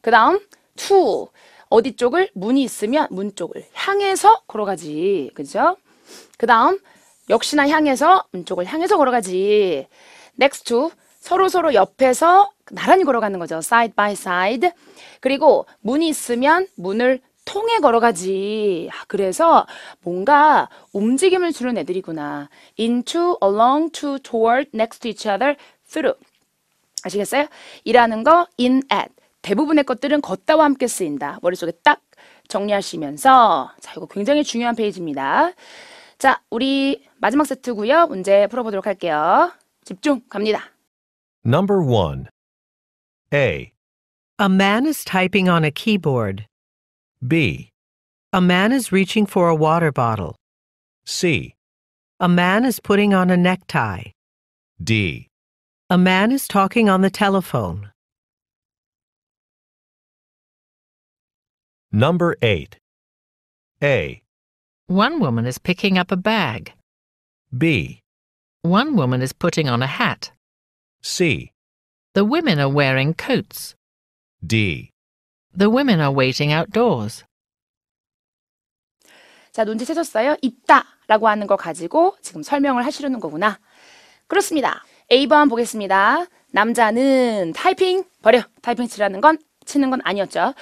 그 다음 to 어디 쪽을 문이 있으면 문 쪽을 향해서 걸어가지. 그죠? 그 다음 역시나 향해서 문 쪽을 향해서 걸어가지. next to 서로 서로 옆에서 나란히 걸어가는 거죠. side by side. 그리고 문이 있으면 문을 통해 걸어가지. 아, 그래서 뭔가 움직임을 주는 애들이구나. into, along, to, toward, next to each other, through. 아시겠어요? 이라는 거 in, at. 대부분의 것들은 걷다와 함께 쓰인다. 머릿속에 딱 정리하시면서 자, 이거 굉장히 중요한 페이지입니다. 자, 우리 마지막 세트고요. 문제 풀어보도록 할게요. 집중 갑니다. Number 1. A. A man is typing on a keyboard. B. A man is reaching for a water bottle. C. A man is putting on a necktie. D. A man is talking on the telephone. Number 8. A. One woman is picking up a bag. B. One woman is putting on a hat. C. The women are wearing coats. D. The women are waiting outdoors. 자, 논지 채셨어요? 있다 라고 하는 걸 가지고 지금 설명을 하시려는 거구나. 그렇습니다. A번 보겠습니다. 남자는 타이핑 버려. 타이핑 치라는 건 치는 건 아니었죠.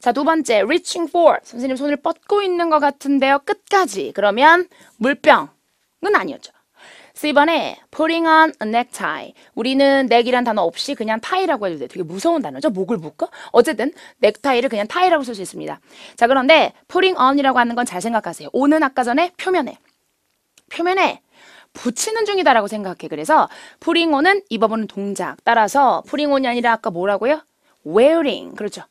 자, 두 번째 reaching for. 선생님 손을 뻗고 있는 것 같은데요. 끝까지. 그러면 물병은 아니었죠. C번에 putting on a necktie. 우리는 넥이란 단어 없이 그냥 타이라고 해도 돼. 되게 무서운 단어죠. 목을 묶어? 어쨌든 넥타이를 그냥 타이라고 쓸 수 있습니다. 자, 그런데 putting on이라고 하는 건 잘 생각하세요. 오는 아까 전에 표면에 표면에 붙이는 중이다라고 생각해. 그래서 putting on은 입어보는 동작. 따라서 putting on이 아니라 아까 뭐라고요? wearing. 그렇죠.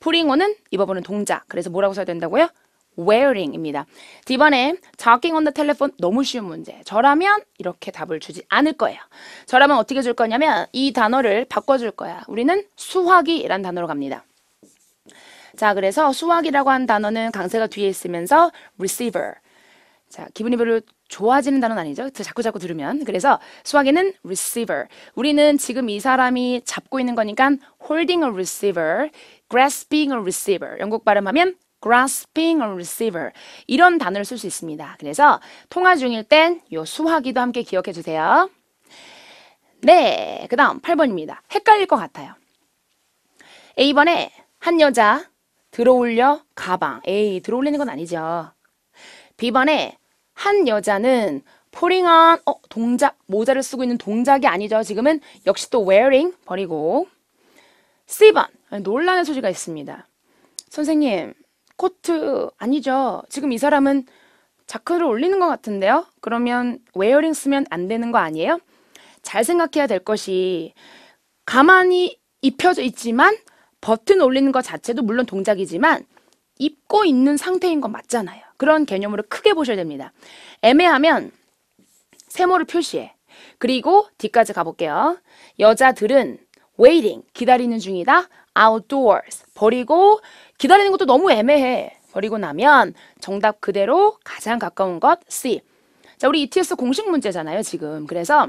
putting on은 입어보는 동작. 그래서 뭐라고 써야 된다고요? wearing입니다. 이번에 talking on the telephone 너무 쉬운 문제. 저라면 이렇게 답을 주지 않을 거예요. 저라면 어떻게 줄 거냐면 이 단어를 바꿔줄 거야. 우리는 수화기란 단어로 갑니다. 자, 그래서 수학이라고 한 단어는 강세가 뒤에 있으면서 receiver. 자, 기분이 별로 좋아지는 단어는 아니죠. 자꾸 자꾸 들으면. 그래서 수학에는 receiver. 우리는 지금 이 사람이 잡고 있는 거니까 holding a receiver, grasping a receiver. 영국 발음하면 grasping a receiver 이런 단어를 쓸 수 있습니다. 그래서 통화 중일 땐 요 수화기도 함께 기억해 주세요. 네, 그 다음 8번입니다. 헷갈릴 것 같아요. A번에 한 여자 들어올려 가방 A 들어올리는 건 아니죠. B번에 한 여자는 putting on 어, 동작 모자를 쓰고 있는 동작이 아니죠. 지금은 역시 또 wearing 버리고 C번 놀라는 소지가 있습니다. 선생님 코트 아니죠. 지금 이 사람은 자크를 올리는 것 같은데요. 그러면 웨어링 쓰면 안 되는 거 아니에요? 잘 생각해야 될 것이 가만히 입혀져 있지만 버튼 올리는 것 자체도 물론 동작이지만 입고 있는 상태인 건 맞잖아요. 그런 개념으로 크게 보셔야 됩니다. 애매하면 세모를 표시해. 그리고 뒤까지 가볼게요. 여자들은 waiting, 기다리는 중이다. outdoors, 버리고 기다리는 것도 너무 애매해. 버리고 나면 정답 그대로 가장 가까운 것 C. 자, 우리 ETS 공식 문제잖아요, 지금. 그래서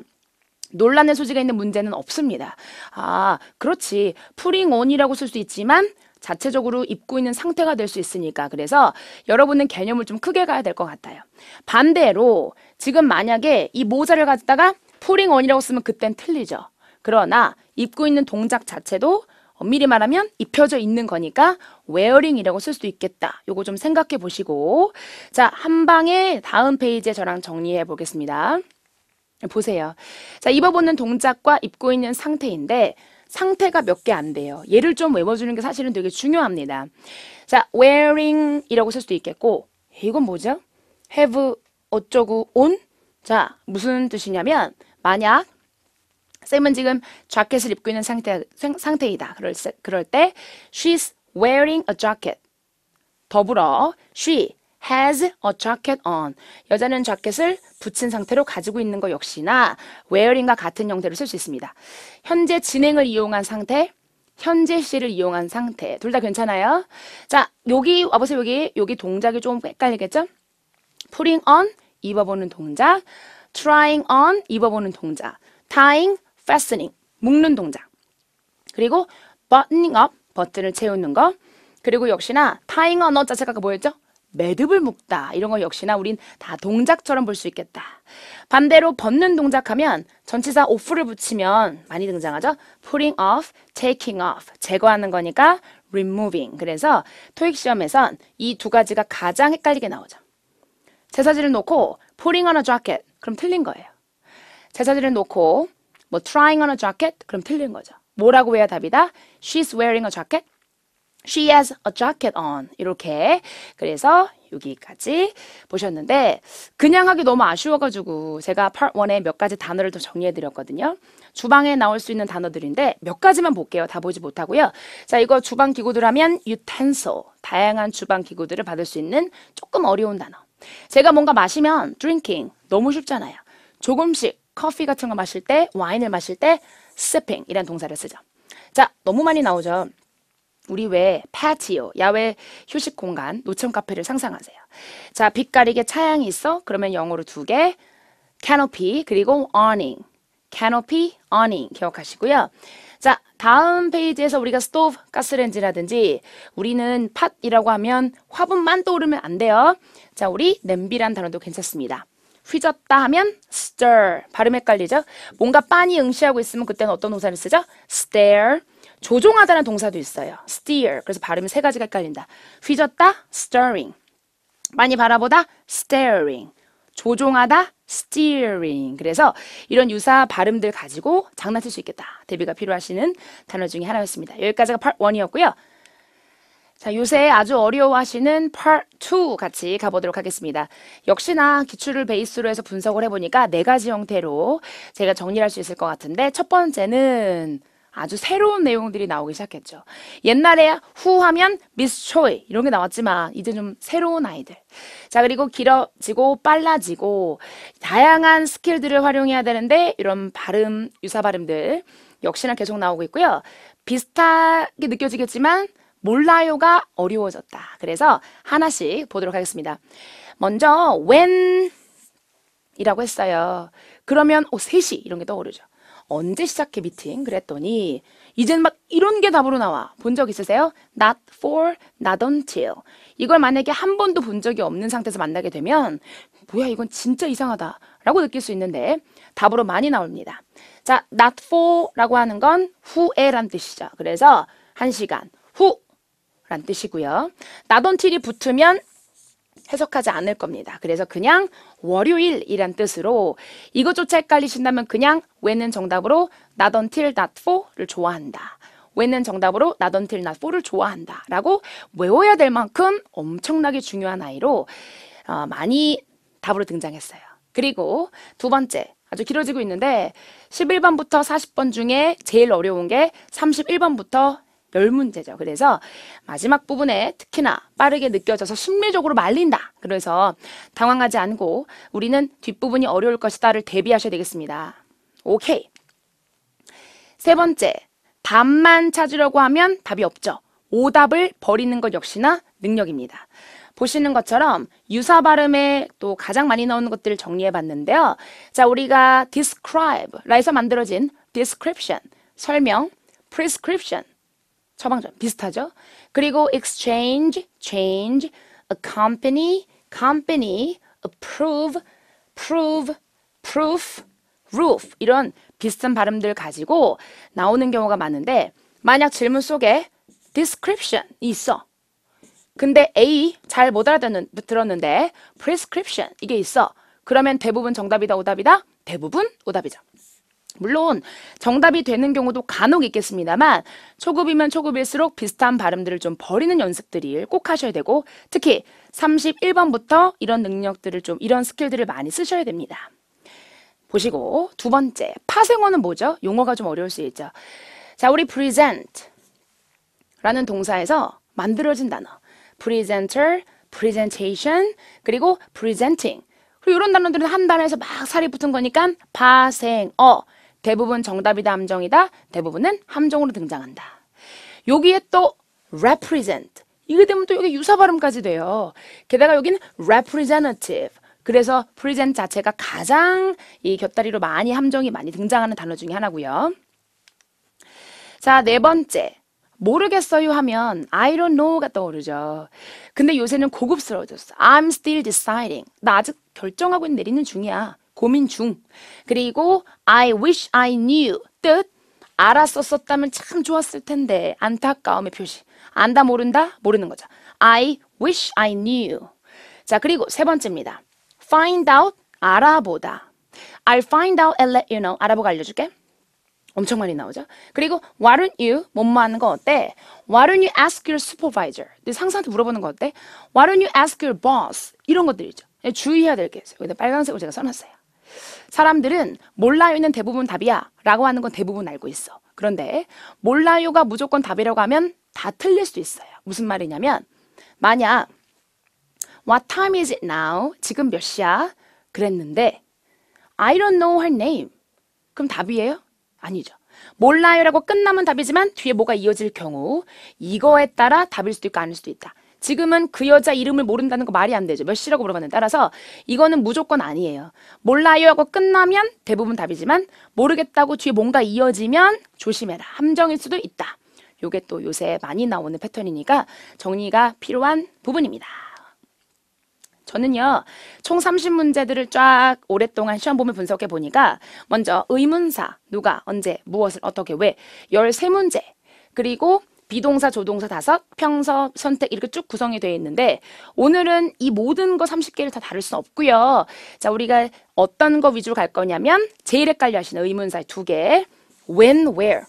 논란의 소지가 있는 문제는 없습니다. 아, 그렇지. 풀링 온이라고 쓸 수 있지만 자체적으로 입고 있는 상태가 될 수 있으니까 그래서 여러분은 개념을 좀 크게 가야 될 것 같아요. 반대로 지금 만약에 이 모자를 가지다가 풀링 온이라고 쓰면 그땐 틀리죠. 그러나 입고 있는 동작 자체도 엄밀히 어, 말하면 입혀져 있는 거니까 웨어링이라고 쓸 수도 있겠다. 요거 좀 생각해 보시고 자, 한 방에 다음 페이지에 저랑 정리해 보겠습니다. 보세요. 자, 입어보는 동작과 입고 있는 상태인데 상태가 몇 개 안 돼요. 얘를 좀 외워주는 게 사실은 되게 중요합니다. 자, wearing이라고 쓸 수도 있겠고 이건 뭐죠? have 어쩌고 on? 자, 무슨 뜻이냐면 만약 쌤은 지금 자켓을 입고 있는 상태, 상태이다. 그럴, 그럴 때 she's wearing a jacket. 더불어 she has a jacket on. 여자는 자켓을 붙인 상태로 가지고 있는 것 역시나 wearing과 같은 형태로 쓸 수 있습니다. 현재 진행을 이용한 상태, 현재 시를 이용한 상태. 둘 다 괜찮아요? 자, 여기 와보세요. 여기 여기 동작이 좀 헷갈리겠죠? putting on, 입어보는 동작. trying on, 입어보는 동작. tying, fastening, 묶는 동작. 그리고 buttoning up, 버튼을 채우는 거. 그리고 역시나 tying a knot 어 자체가 그 뭐였죠? 매듭을 묶다. 이런 거 역시나 우린 다 동작처럼 볼 수 있겠다. 반대로 벗는 동작하면 전치사 off를 붙이면 많이 등장하죠. pulling off, taking off, 제거하는 거니까 removing. 그래서 토익 시험에선 이 두 가지가 가장 헷갈리게 나오죠. 제사지를 놓고 pulling on a jacket. 그럼 틀린 거예요. 제사지를 놓고 뭐 trying on a jacket 그럼 틀린 거죠. 뭐라고 해야 답이다? She's wearing a jacket. She has a jacket on. 이렇게. 그래서 여기까지 보셨는데 그냥 하기 너무 아쉬워가지고 제가 Part 1에 몇 가지 단어를 더 정리해드렸거든요. 주방에 나올 수 있는 단어들인데 몇 가지만 볼게요. 다 보지 못하고요. 자, 이거 주방 기구들 하면 utensil, 다양한 주방 기구들을 받을 수 있는 조금 어려운 단어. 제가 뭔가 마시면 drinking, 너무 쉽잖아요. 조금씩 커피 같은 거 마실 때, 와인을 마실 때 sipping 이란 동사를 쓰죠. 자, 너무 많이 나오죠. 우리 왜 patio, 야외 휴식 공간, 노천 카페를 상상하세요. 자, 빛 가리개 차양이 있어? 그러면 영어로 두 개, canopy, 그리고 awning, canopy, awning 기억하시고요. 자, 다음 페이지에서 우리가 스토브, 가스렌지라든지 우리는 팟이라고 하면 화분만 떠오르면 안 돼요. 자, 우리 냄비란 단어도 괜찮습니다. 휘졌다 하면 stir. 발음 헷갈리죠? 뭔가 빤히 응시하고 있으면 그때는 어떤 동사를 쓰죠? stare. 조종하다는 동사도 있어요. steer. 그래서 발음이 세 가지가 헷갈린다. 휘졌다, stirring. 많이 바라보다, staring. 조종하다, steering. 그래서 이런 유사 발음들 가지고 장난칠 수 있겠다. 대비가 필요하시는 단어 중에 하나였습니다. 여기까지가 part 1이었고요. 자, 요새 아주 어려워하시는 Part 2 같이 가보도록 하겠습니다. 역시나 기출을 베이스로 해서 분석을 해보니까 네 가지 형태로 제가 정리할 수 있을 것 같은데 첫 번째는 아주 새로운 내용들이 나오기 시작했죠. 옛날에 후 하면 미스 초이 이런 게 나왔지만 이제 좀 새로운 아이들. 자, 그리고 길어지고 빨라지고 다양한 스킬들을 활용해야 되는데 이런 발음, 유사 발음들 역시나 계속 나오고 있고요. 비슷하게 느껴지겠지만 몰라요가 어려워졌다. 그래서 하나씩 보도록 하겠습니다. 먼저 when 이라고 했어요. 그러면 어, 3시 이런 게 떠오르죠. 언제 시작해 미팅? 그랬더니 이제는막 이런 게 답으로 나와. 본 적 있으세요? not for, not until. 이걸 만약에 한 번도 본 적이 없는 상태에서 만나게 되면 뭐야 이건 진짜 이상하다 라고 느낄 수 있는데 답으로 많이 나옵니다. 자, not for라고 하는 건 후에란 뜻이죠. 그래서 한시간 후란 뜻이고요. 나돈틸이 붙으면 해석하지 않을 겁니다. 그래서 그냥 월요일이란 뜻으로 이것조차 헷갈리신다면 그냥 왜는 정답으로 나던틸 낫포를 좋아한다. 왜는 정답으로 나던틸 낫포를 좋아한다. 라고 외워야 될 만큼 엄청나게 중요한 아이로 어, 많이 답으로 등장했어요. 그리고 두 번째 아주 길어지고 있는데 11번부터 40번 중에 제일 어려운 게 31번부터 별 문제죠. 그래서 마지막 부분에 특히나 빠르게 느껴져서 순리적으로 말린다. 그래서 당황하지 않고 우리는 뒷부분이 어려울 것이다를 대비하셔야 되겠습니다. 오케이. 세 번째, 답만 찾으려고 하면 답이 없죠. 오답을 버리는 것 역시나 능력입니다. 보시는 것처럼 유사 발음에 또 가장 많이 나오는 것들을 정리해 봤는데요. 자, 우리가 describe라에서 만들어진 description, 설명, prescription, 처방전 비슷하죠. 그리고 exchange, change, accompany, company, approve, prove, proof, roof 이런 비슷한 발음들 가지고 나오는 경우가 많은데 만약 질문 속에 description이 있어. 근데 A 잘 못 알아들었는데 prescription 이게 있어. 그러면 대부분 정답이다 오답이다? 대부분 오답이죠. 물론 정답이 되는 경우도 간혹 있겠습니다만 초급이면 초급일수록 비슷한 발음들을 좀 버리는 연습들을 꼭 하셔야 되고 특히 31번부터 이런 능력들을 좀 이런 스킬들을 많이 쓰셔야 됩니다. 보시고 두 번째 파생어는 뭐죠? 용어가 좀 어려울 수 있죠. 자 우리 present라는 동사에서 만들어진 단어 presenter, presentation 그리고 presenting 그리고 이런 단어들은 한 단어에서 막 살이 붙은 거니까 파생어 대부분 정답이다 함정이다. 대부분은 함정으로 등장한다. 여기에 또 represent. 이게 되면 또 여기 유사 발음까지 돼요. 게다가 여기는 representative. 그래서 present 자체가 가장 이 곁다리로 많이 함정이 많이 등장하는 단어 중에 하나고요. 자, 네 번째. 모르겠어요 하면 I don't know가 떠오르죠. 근데 요새는 고급스러워졌어. I'm still deciding. 나 아직 결정하고 내리는 중이야. 고민 중. 그리고 I wish I knew 뜻 알았었었다면 참 좋았을 텐데 안타까움의 표시. 안다 모른다 모르는 거죠. I wish I knew. 자 그리고 세 번째입니다. Find out 알아보다. I'll find out and let you know 알아보고 알려줄게. 엄청 많이 나오죠. 그리고 why don't you 뭐뭐 하는 거 어때? Why don't you ask your supervisor? 내 상사한테 물어보는 거 어때? Why don't you ask your boss? 이런 것들이죠. 주의해야 될 게 있어요. 여기다 빨간색으로 제가 써놨어요. 사람들은 몰라요는 대부분 답이야 라고 하는 건 대부분 알고 있어. 그런데 몰라요가 무조건 답이라고 하면 다 틀릴 수 있어요. 무슨 말이냐면 만약 What time is it now? 지금 몇 시야? 그랬는데 I don't know her name. 그럼 답이에요? 아니죠. 몰라요라고 끝나면 답이지만 뒤에 뭐가 이어질 경우 이거에 따라 답일 수도 있고 아닐 수도 있다. 지금은 그 여자 이름을 모른다는 거 말이 안 되죠. 몇 시라고 물어봤는데 따라서 이거는 무조건 아니에요. 몰라요 하고 끝나면 대부분 답이지만 모르겠다고 뒤에 뭔가 이어지면 조심해라. 함정일 수도 있다. 요게 또 요새 많이 나오는 패턴이니까 정리가 필요한 부분입니다. 저는요, 총 30문제들을 쫙 오랫동안 시험 보면 분석해 보니까 먼저 의문사, 누가, 언제, 무엇을, 어떻게, 왜, 13문제, 그리고 비동사, 조동사 다섯, 평서, 선택 이렇게 쭉 구성이 되어 있는데 오늘은 이 모든 거 30개를 다 다룰 수는 없고요. 자, 우리가 어떤 거 위주로 갈 거냐면 제일 헷갈려 하시는 의문사 의두 개. when, where.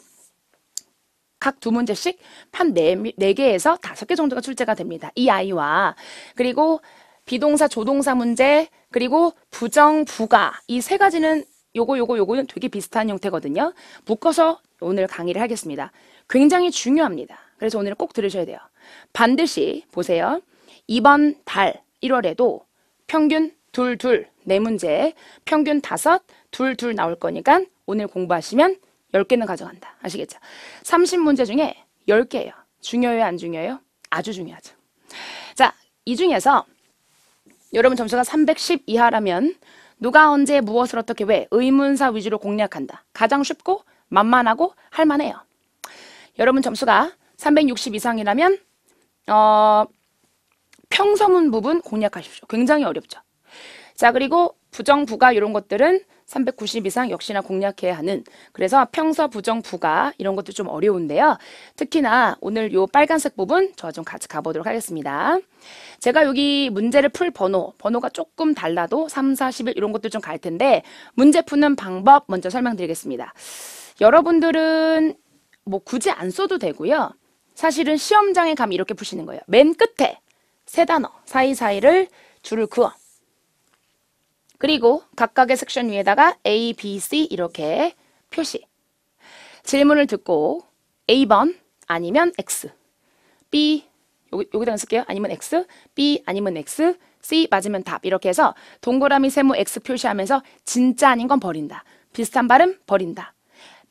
각 두 문제씩 판 네개에서 네 다섯 개 정도가 출제가 됩니다. 이 아이와 그리고 비동사, 조동사 문제 그리고 부정, 부가 이 세 가지는 요거 요거 요거는 되게 비슷한 형태거든요. 묶어서 오늘 강의를 하겠습니다. 굉장히 중요합니다. 그래서 오늘은 꼭 들으셔야 돼요. 반드시 보세요. 이번 달 1월에도 평균 둘, 둘, 네 문제, 평균 다섯, 둘, 둘 나올 거니까 오늘 공부하시면 10개는 가져간다. 아시겠죠? 30문제 중에 10개예요. 중요해요? 안 중요해요? 아주 중요하죠. 자, 이 중에서 여러분 점수가 310 이하라면 누가 언제 무엇을 어떻게 왜 의문사 위주로 공략한다. 가장 쉽고 만만하고 할만해요. 여러분 점수가 360 이상이라면 어, 평서문 부분 공략하십시오. 굉장히 어렵죠. 자 그리고 부정 부가 이런 것들은 390 이상 역시나 공략해야 하는 그래서 평서 부정 부가 이런 것도 좀 어려운데요. 특히나 오늘 요 빨간색 부분 저와좀 같이 가보도록 하겠습니다. 제가 여기 문제를 풀 번호, 번호가 조금 달라도 3, 4, 11 이런 것도 좀 갈 텐데 문제 푸는 방법 먼저 설명드리겠습니다. 여러분들은 뭐 굳이 안 써도 되고요. 사실은 시험장에 가면 이렇게 푸시는 거예요. 맨 끝에 세 단어 사이사이를 줄을 그어. 그리고 각각의 섹션 위에다가 A, B, C 이렇게 표시. 질문을 듣고 A번 아니면 X, B 여기, 여기다 쓸게요. 아니면 X, B 아니면 X, C 맞으면 답 이렇게 해서 동그라미 세모 X 표시하면서 진짜 아닌 건 버린다. 비슷한 발음 버린다.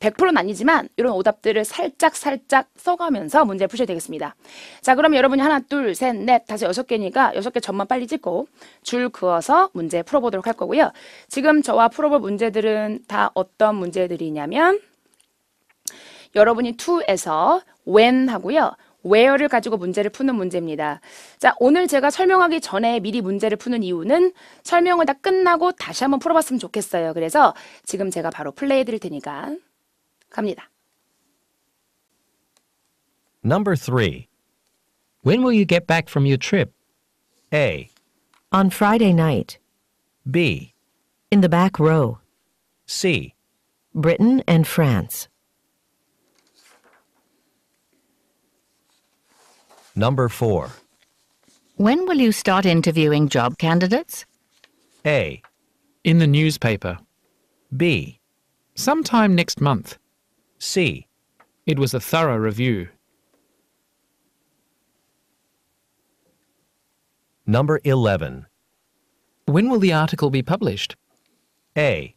100%는 아니지만 이런 오답들을 살짝 살짝 써가면서 문제 푸셔야 되겠습니다. 자 그러면 여러분이 하나 둘셋넷 다섯 여섯 개니까 여섯 개 점만 빨리 찍고 줄 그어서 문제 풀어보도록 할 거고요. 지금 저와 풀어볼 문제들은 다 어떤 문제들이냐면 여러분이 to에서 when 하고요. where를 가지고 문제를 푸는 문제입니다. 자, 오늘 제가 설명하기 전에 미리 문제를 푸는 이유는 설명을 다 끝나고 다시 한번 풀어봤으면 좋겠어요. 그래서 지금 제가 바로 플레이 해드릴 테니까 갑니다. Number 3. When will you get back from your trip? A. On Friday night. B. In the back row. C. Britain and France. Number 4. When will you start interviewing job candidates? A. In the newspaper. B. Sometime next month. C. It was a thorough review. Number 11. When will the article be published? A.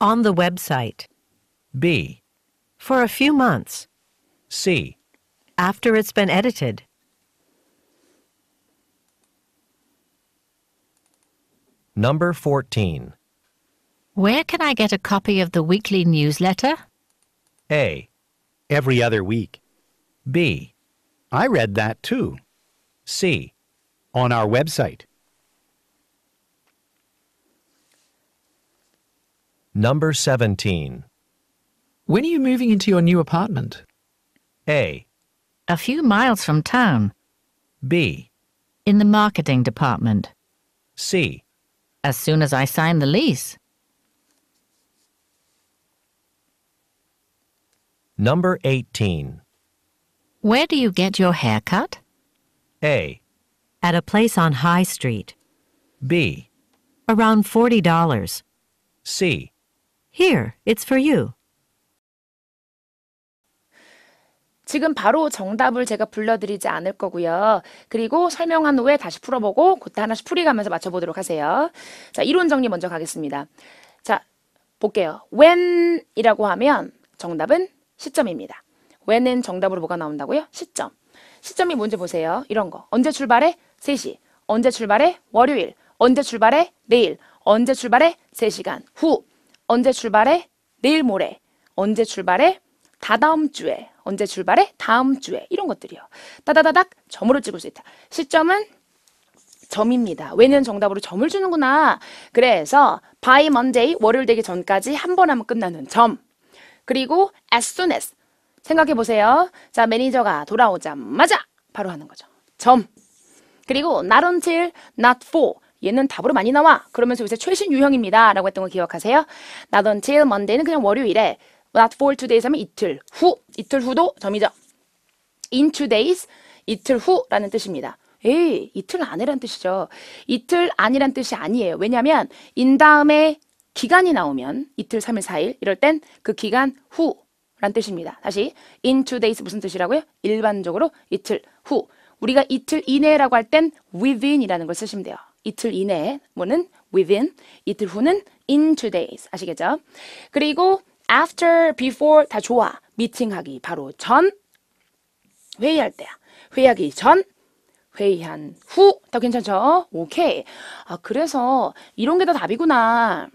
On the website. B. For a few months. C. After it's been edited. Number 14. Where can I get a copy of the weekly newsletter? A. Every other week. B. I read that too. C. On our website. Number 17. When are you moving into your new apartment? A. A few miles from town. B. In the marketing department. C. As soon as I sign the lease. Number 18. Where do you get your haircut? A. At a place on High Street. B. Around $40. C. Here, it's for you. 지금 바로 정답을 제가 불러드리지 않을 거고요. 그리고 설명한 후에 다시 풀어보고 그 하나씩 풀이가면서 맞춰보도록 하세요. 자, 이론 정리 먼저 가겠습니다. 자, 볼게요. when이라고 하면 정답은 시점입니다. when은 정답으로 뭐가 나온다고요? 시점. 시점이 뭔지 보세요. 이런 거. 언제 출발해? 3시. 언제 출발해? 월요일. 언제 출발해? 내일. 언제 출발해? 3시간 후. 언제 출발해? 내일 모레. 언제 출발해? 다다음 주에. 언제 출발해? 다음 주에. 이런 것들이요. 따다다닥 점으로 찍을 수 있다. 시점은 점입니다. 왜는 정답으로 점을 주는구나. 그래서 by Monday 월요일 되기 전까지 한 번 하면 끝나는 점. 그리고 as soon as 생각해 보세요. 자, 매니저가 돌아오자마자 바로 하는 거죠. 점. 그리고 not until, not for. 얘는 답으로 많이 나와. 그러면서 요새 최신 유형입니다. 라고 했던 거 기억하세요? not until Monday는 그냥 월요일에 not for two days 하면 이틀 후. 이틀 후도 점이죠. in two days, 이틀 후라는 뜻입니다. 에이, 이틀 안에란 뜻이죠. 이틀 안이란 뜻이 아니에요. 왜냐면, 인 다음에 기간이 나오면 이틀, 삼일사일 이럴 땐 그 기간 후란 뜻입니다. 다시 in two days 무슨 뜻이라고요? 일반적으로 이틀 후 우리가 이틀 이내라고 할 땐 within이라는 걸 쓰시면 돼요. 이틀 이내에 뭐는 within, 이틀 후는 in two days 아시겠죠? 그리고 after, before 다 좋아. 미팅하기 바로 전 회의할 때야. 회의하기 전 회의한 후 다 괜찮죠? 오케이. 아 그래서 이런 게 다 답이구나.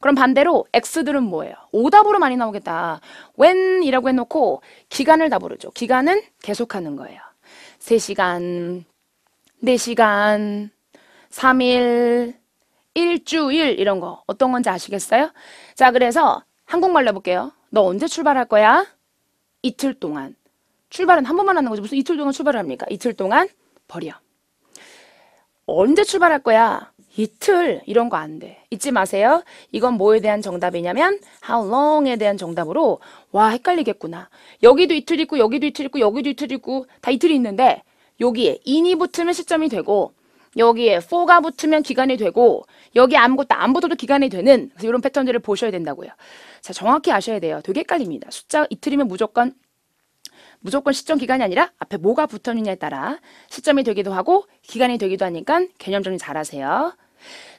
그럼 반대로 X들은 뭐예요? 오답으로 많이 나오겠다. when이라고 해놓고 기간을 다 부르죠. 기간은 계속하는 거예요. 3시간, 4시간, 3일, 일주일 이런 거 어떤 건지 아시겠어요? 자 그래서 한국말로 해볼게요. 너 언제 출발할 거야? 이틀 동안. 출발은 한 번만 하는 거지. 무슨 이틀 동안 출발을 합니까? 이틀 동안 버려. 언제 출발할 거야? 이틀 이런 거 안 돼. 잊지 마세요. 이건 뭐에 대한 정답이냐면 how long에 대한 정답으로 와 헷갈리겠구나. 여기도 이틀 있고 여기도 이틀 있고 여기도 이틀 있고 다 이틀이 있는데 여기에 in이 붙으면 시점이 되고 여기에 for가 붙으면 기간이 되고 여기 아무것도 안 붙어도 기간이 되는 이런 패턴들을 보셔야 된다고요. 자 정확히 아셔야 돼요. 되게 헷갈립니다. 숫자 이틀이면 무조건 무조건 시점 기간이 아니라 앞에 뭐가 붙었느냐에 따라 시점이 되기도 하고 기간이 되기도 하니까 개념 정리 잘하세요.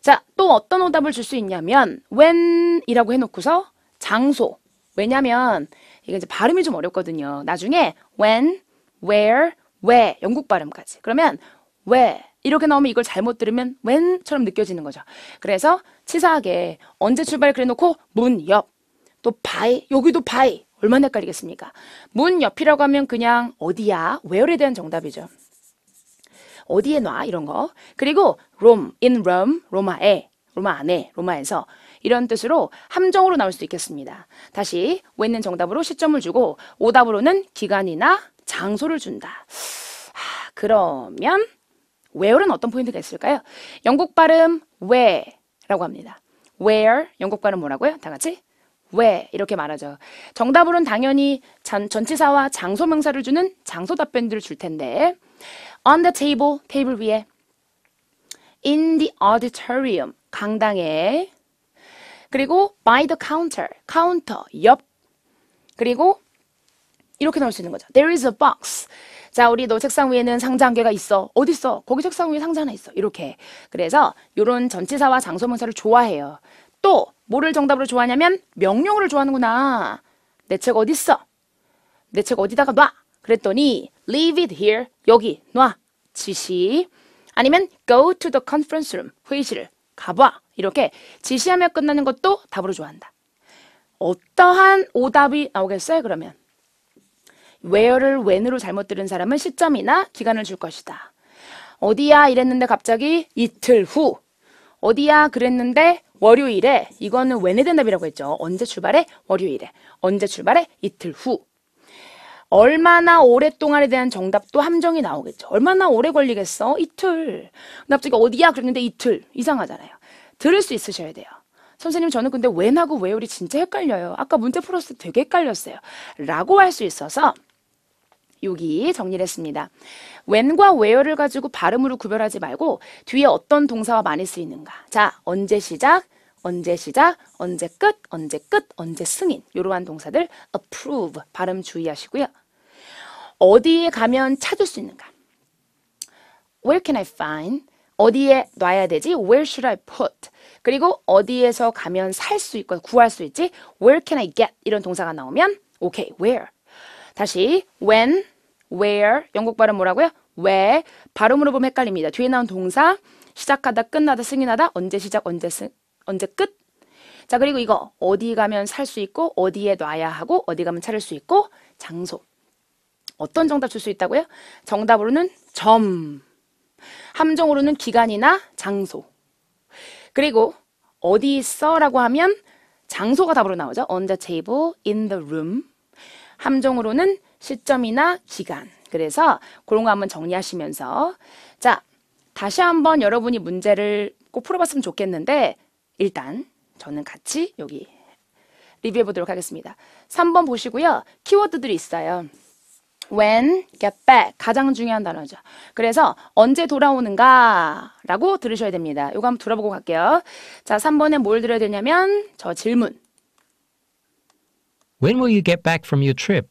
자, 또 어떤 오답을 줄 수 있냐면 when이라고 해놓고서 장소. 왜냐면 이게 이제 발음이 좀 어렵거든요. 나중에 when, where, 왜 영국 발음까지. 그러면 왜 이렇게 나오면 이걸 잘못 들으면 when처럼 느껴지는 거죠. 그래서 치사하게 언제 출발 그래놓고 문 옆, 또 by 여기도 by 얼마나 헷갈리겠습니까? 문 옆이라고 하면 그냥 어디야? w h 에 대한 정답이죠. 어디에 놔? 이런 거. 그리고 r o m in r o m 로마에, 로마 안에, 로마에서 이런 뜻으로 함정으로 나올 수도 있겠습니다. 다시 w h e 정답으로 시점을 주고 오답으로는 기간이나 장소를 준다. 아, 그러면 w h e 는 어떤 포인트가 있을까요? 영국 발음 where라고 합니다. where 영국 발음 뭐라고요? 다 같이 왜 이렇게 말하죠. 정답으로 당연히 전, 전치사와 장소 명사를 주는 장소 답변들을 줄 텐데 on the table 테이블 위에 in the auditorium 강당에 그리고 by the counter 카운터 옆 그리고 이렇게 나올 수 있는 거죠. There is a box. 자, 우리 너 책상 위에는 상자 한 개가 있어. 어디 있어? 거기 책상 위에 상자 하나 있어. 이렇게. 그래서 이런 전치사와 장소명사를 좋아해요. 또 뭐를 정답으로 좋아하냐면 명령어를 좋아하는구나. 내 책어디있어내 책 어디다가 놔? 그랬더니 leave it here 여기 놔 지시 아니면 go to the conference room 회의실을 가봐 이렇게 지시하며 끝나는 것도 답으로 좋아한다. 어떠한 오답이 나오겠어요 그러면? where를 when으로 잘못 들은 사람은 시점이나 기간을 줄 것이다. 어디야 이랬는데 갑자기 이틀 후 어디야 그랬는데 월요일에 이거는 웬의 된답이라고 했죠. 언제 출발해? 월요일에. 언제 출발해? 이틀 후. 얼마나 오랫동안에 대한 정답도 함정이 나오겠죠. 얼마나 오래 걸리겠어? 이틀. 근데 갑자기 어디야? 그랬는데 이틀. 이상하잖아요. 들을 수 있으셔야 돼요. 선생님 저는 근데 웬하고 웨율이 진짜 헷갈려요. 아까 문제 풀었을 때 되게 헷갈렸어요. 라고 할 수 있어서 여기 정리를 했습니다. when과 where를 가지고 발음으로 구별하지 말고 뒤에 어떤 동사와 많이 쓰이는가. 자, 언제 시작? 언제 시작, 언제 끝, 언제 끝, 언제 승인 이러한 동사들 approve 발음 주의하시고요. 어디에 가면 찾을 수 있는가? Where can I find? 어디에 놔야 되지? Where should I put? 그리고 어디에서 가면 살 수 있고 구할 수 있지? Where can I get? 이런 동사가 나오면 오케이, okay, where 다시 when, where, 영국 발음 뭐라고요? 왜 발음으로 보면 헷갈립니다. 뒤에 나온 동사 시작하다 끝나다 승인하다 언제 시작 언제 승 언제 끝. 자 그리고 이거 어디 가면 살 수 있고 어디에 놔야 하고 어디 가면 차릴 수 있고 장소. 어떤 정답 줄 수 있다고요? 정답으로는 점. 함정으로는 기간이나 장소. 그리고 어디 있어라고 하면 장소가 답으로 나오죠. on the table, in the room. 함정으로는 시점이나 기간. 그래서 그런 거 한번 정리하시면서 자, 다시 한번 여러분이 문제를 꼭 풀어봤으면 좋겠는데 일단 저는 같이 여기 리뷰해 보도록 하겠습니다. 3번 보시고요. 키워드들이 있어요. when, get back 가장 중요한 단어죠. 그래서 언제 돌아오는가 라고 들으셔야 됩니다. 이거 한번 들어보고 갈게요. 자, 3번에 뭘 들어야 되냐면 저 질문. When will you get back from your trip?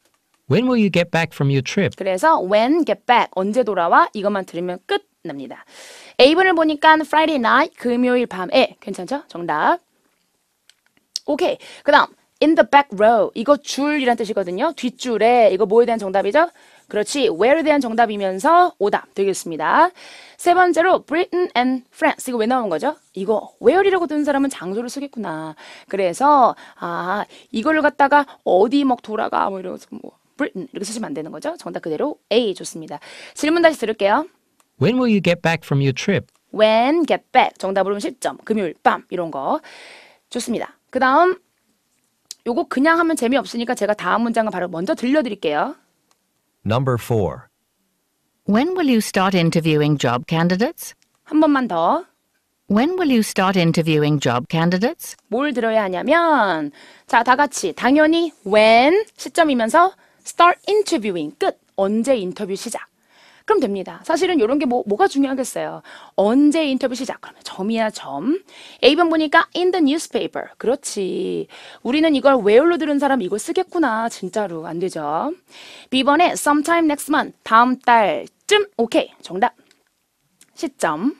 When will you get back from your trip? 그래서 when get back 언제 돌아와 이것만 들으면 끝 납니다. A분을 보니까 Friday night 금요일 밤에 괜찮죠? 정답. 오케이. 그다음 in the back row 이거 줄이란 뜻이거든요. 뒷줄에 이거 뭐에 대한 정답이죠? 그렇지. where에 대한 정답이면서 오답 되겠습니다. 세 번째로 Britain and France. 이거 왜 나온 거죠? 이거 where이라고 듣는 사람은 장소를 쓰겠구나. 그래서 아, 이걸 갖다가 어디 먹 돌아가 뭐 이러면서 뭐 Britain 이렇게 쓰시면 안 되는 거죠. 정답 그대로 A 좋습니다. 질문 다시 들을게요. When will you get back from your trip? When get back. 정답으로는 실점. 금요일 밤 이런 거. 좋습니다. 그다음 요거 그냥 하면 재미없으니까 제가 다음 문장을 바로 먼저 들려드릴게요. Number 4. When will you start interviewing job candidates? 한 번만 더. When will you start interviewing job candidates? 뭘 들어야 하냐면 자, 다 같이 당연히 when 시점이면서 start interviewing 끝. 언제 인터뷰 시작. 그럼 됩니다. 사실은 이런 게 뭐, 뭐가 중요하겠어요. 언제 인터뷰 시작? 그러면 점이야, 점. A번 보니까 in the newspaper. 그렇지. 우리는 이걸 where로 들은 사람 이걸 쓰겠구나. 진짜로. 안 되죠. B번에 sometime next month. 다음 달쯤. 오케이. 정답. 시점.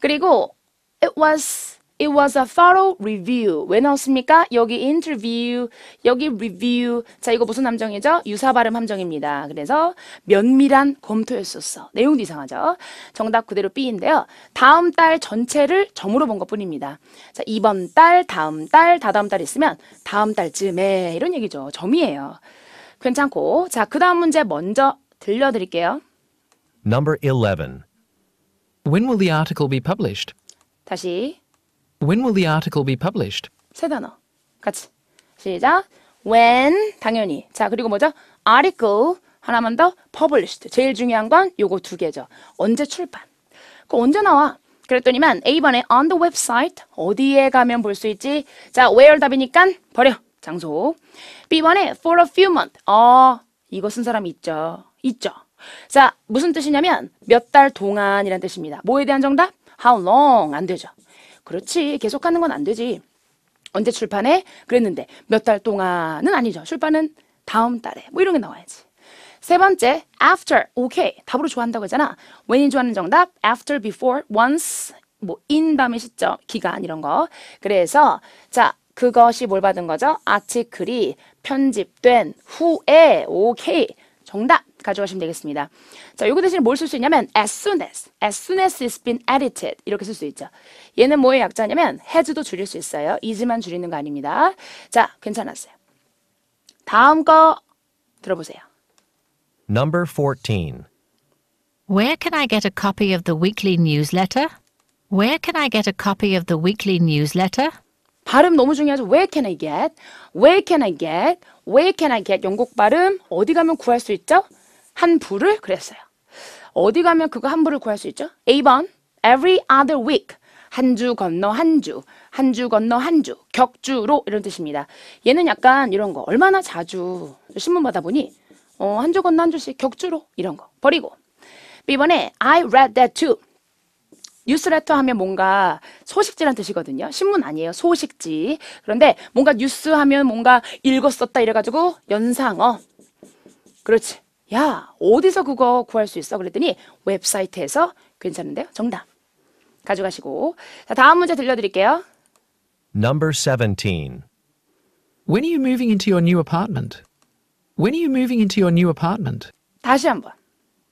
그리고 it was It was a thorough review. 왜 나왔습니까? 여기 interview, 여기 review. 자, 이거 무슨 함정이죠? 유사 발음 함정입니다. 그래서 면밀한 검토였었어. 내용도 이상하죠? 정답 그대로 B인데요. 다음 달 전체를 점으로 본 것뿐입니다. 자, 이번 달, 다음 달, 다다음 달 있으면 다음 달쯤에 이런 얘기죠. 점이에요. 괜찮고. 자, 그다음 문제 먼저 들려드릴게요. Number 11. When will the article be published? 다시 When will the article be published? 세 단어. 같이. 시작. When 당연히. 자, 그리고 뭐죠? article 하나만 더 published. 제일 중요한 건 요거 두 개죠. 언제 출판? 그 언제 나와? 그랬더니만 A번에 on the website 어디에 가면 볼 수 있지? 자, where 답이니까 버려. 장소. B번에 for a few months. 어, 이거 쓴 사람 이 있죠. 있죠. 자, 무슨 뜻이냐면 몇 달 동안이란 뜻입니다. 뭐에 대한 정답? How long 안 되죠. 그렇지 계속하는 건 안 되지. 언제 출판해? 그랬는데 몇 달 동안은 아니죠. 출판은 다음 달에 뭐 이런 게 나와야지. 세 번째, after, Okay. 답으로 좋아한다고 했잖아. when이 좋아하는 정답, after, before, once, 뭐 in 다음에 시점, 기간 이런 거. 그래서 자, 그것이 뭘 받은 거죠? 아티클이 편집된 후에 오케이. Okay. 정답. 가져가시면 되겠습니다. 자, 요거 대신에 뭘 쓸 수 있냐면 as soon as, as soon as it's been edited 이렇게 쓸 수 있죠. 얘는 뭐의 약자냐면 has도 줄일 수 있어요. is만 줄이는 거 아닙니다. 자, 괜찮았어요. 다음 거 들어보세요. Number 14. Where can I get a copy of the weekly newsletter? Where can I get a copy of the weekly newsletter? 발음 너무 중요하죠. Where can I get? Where can I get? Where can I get? 영국 발음 어디 가면 구할 수 있죠? 한 부를 그랬어요. 어디 가면 그거 한 부를 구할 수 있죠? A번 every other week 한 주 건너 한 주, 한 주 건너 한 주, 격주로 이런 뜻입니다. 얘는 약간 이런 거 얼마나 자주 신문 받아 보니 어, 한 주 건너 한 주씩 격주로 이런 거 버리고 B번에 I read that too 뉴스레터 하면 뭔가 소식지란 뜻이거든요. 신문 아니에요. 소식지. 그런데 뭔가 뉴스 하면 뭔가 읽었었다 이래가지고 연상어. 그렇지. 야, 어디서 그거 구할 수 있어? 그랬더니 웹사이트에서 괜찮은데요? 정답. 가져가시고. 자, 다음 문제 들려드릴게요. Number 17. When are you moving into your new apartment? When are you moving into your new apartment? 다시 한번.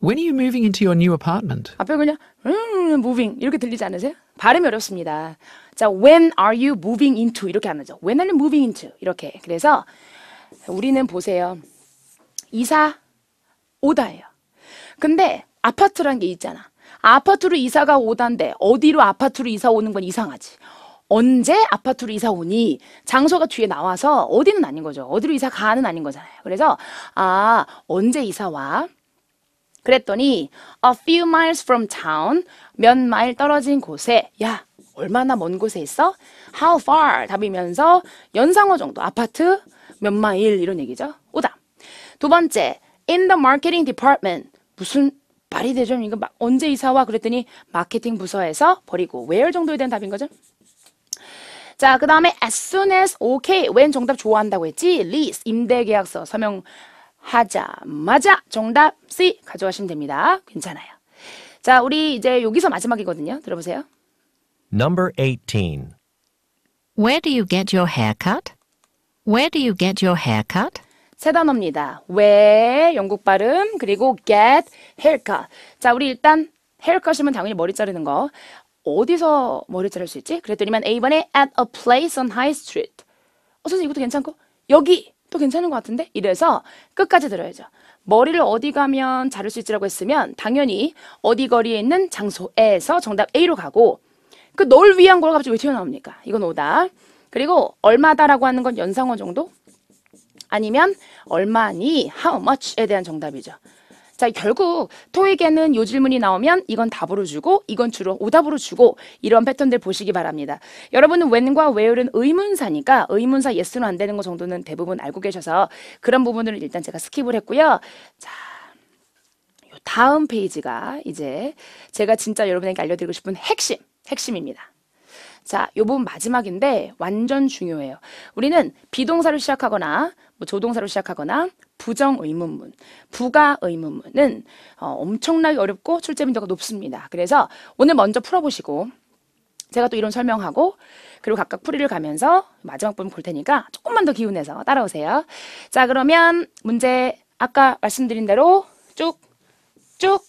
When are you moving into your new apartment? 앞에 그냥 음, moving 이렇게 들리지 않으세요? 발음이 어렵습니다. 자, when are you moving into 이렇게 안 하죠. When are you moving into 이렇게. 그래서 우리는 보세요. 이사 오다예요. 근데 아파트란 게 있잖아. 아파트로 이사가 오단데 다 어디로 아파트로 이사 오는 건 이상하지. 언제 아파트로 이사 오니 장소가 뒤에 나와서 어디는 아닌 거죠. 어디로 이사 가는 아닌 거잖아요. 그래서 아 언제 이사 와? 그랬더니 a few miles from town 몇 마일 떨어진 곳에 야 얼마나 먼 곳에 있어? how far 답이면서 연상어 정도 아파트 몇 마일 이런 얘기죠. 오다두 번째 in the marketing department 무슨 말이 되죠? 이거 막 언제 이사와 그랬더니 마케팅 부서에서 버리고 where 정도에 대한 답인 거죠? 자, 그 다음에 as soon as, okay, when 정답 좋아한다고 했지? lease, 임대계약서 서명하자마자 정답 C 가져가시면 됩니다. 괜찮아요. 자, 우리 이제 여기서 마지막이거든요. 들어보세요. Number 18. Where do you get your haircut? Where do you get your haircut? 세 단어입니다. 왜 영국 발음 그리고 get haircut. 자, 우리 일단 haircut이면 당연히 머리 자르는 거. 어디서 머리 자를 수 있지? 그랬더니만 A번에 at a place on High Street. 어, 선생님 이것도 괜찮고 여기 또 괜찮은 것 같은데? 이래서 끝까지 들어야죠. 머리를 어디 가면 자를 수 있지라고 했으면 당연히 어디 거리에 있는 장소에서 정답 A로 가고 그 널 위한 걸 갑자기 왜 튀어나옵니까? 이건 오답. 그리고 얼마다라고 하는 건 연상어 정도? 아니면 얼마니, how much에 대한 정답이죠. 자, 결국 토익에는 요 질문이 나오면 이건 답으로 주고 이건 주로 오답으로 주고 이런 패턴들 보시기 바랍니다. 여러분은 when과 where는 의문사니까 의문사 yes는 안 되는 거 정도는 대부분 알고 계셔서 그런 부분을 일단 제가 스킵을 했고요. 자, 요 다음 페이지가 이제 제가 진짜 여러분에게 알려드리고 싶은 핵심, 핵심입니다. 자, 요 부분 마지막인데 완전 중요해요. 우리는 비동사를 시작하거나 뭐 조동사로 시작하거나 부정 의문문, 부가 의문문은 어, 엄청나게 어렵고 출제 빈도가 높습니다. 그래서 오늘 먼저 풀어보시고 제가 또 이론 설명하고 그리고 각각 풀이를 가면서 마지막 부분 볼 테니까 조금만 더 기운내서 따라오세요. 자 그러면 문제 아까 말씀드린 대로 쭉 쭉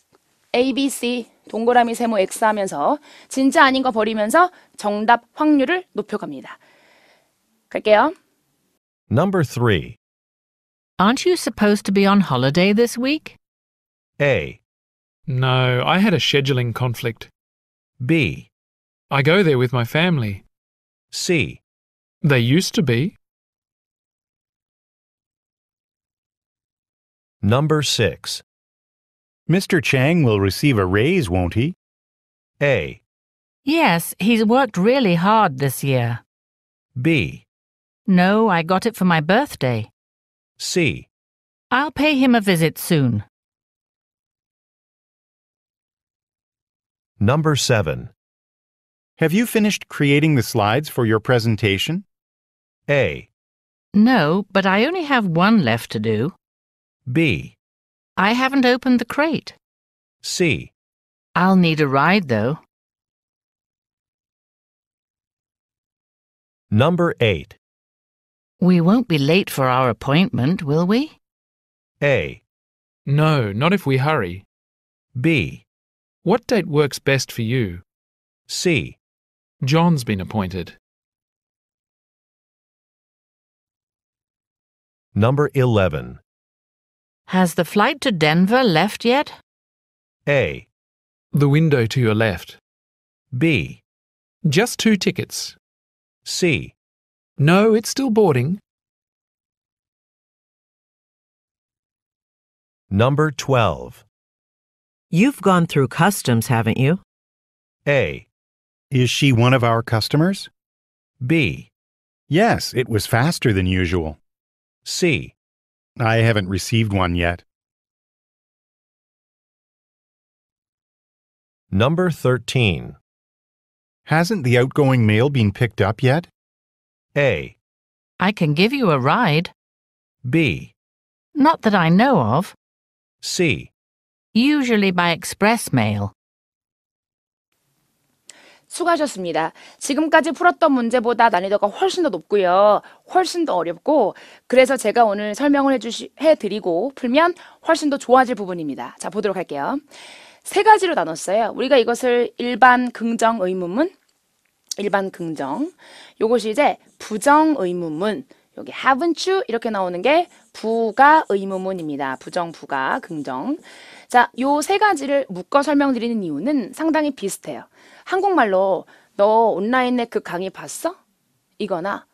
A, B, C 동그라미 세모 X 하면서 진짜 아닌 거 버리면서 정답 확률을 높여갑니다. 갈게요. Number 3. Aren't you supposed to be on holiday this week? A. No, I had a scheduling conflict. B. I go there with my family. C. They used to be. Number 6. Mr. Chang will receive a raise, won't he? A. Yes, he's worked really hard this year. B. No, I got it for my birthday. C. I'll pay him a visit soon. Number 7. Have you finished creating the slides for your presentation? A. No, but I only have one left to do. B. I haven't opened the crate. C. I'll need a ride, though. Number 8. We won't be late for our appointment, will we? A. No, not if we hurry. B. What date works best for you? C. John's been appointed. Number 11. Has the flight to Denver left yet? A. The window to your left. B. Just two tickets. C. No, it's still boarding. Number 12. You've gone through customs, haven't you? A. Is she one of our customers? B. Yes, it was faster than usual. C. I haven't received one yet. Number 13. Hasn't the outgoing mail been picked up yet? A. I can give you a ride. B. Not that I know of. C. Usually by express mail. 수고하셨습니다. 지금까지 풀었던 문제보다 난이도가 훨씬 더 높고요. 훨씬 더 어렵고 그래서 제가 오늘 설명을 해주시 해드리고 풀면 훨씬 더 좋아질 부분입니다. 자 보도록 할게요. 세 가지로 나눴어요. 우리가 이것을 일반 긍정 의문문, 일반 긍정. 요것이 이제 부정 의문문. 여기 haven't you 이렇게 나오는 게 부가 의문문입니다. 부정, 부가, 긍정. 자, 요 세 가지를 묶어 설명드리는 이유는 상당히 비슷해요. 한국말로 너 온라인에 그 강의 봤어? 이거나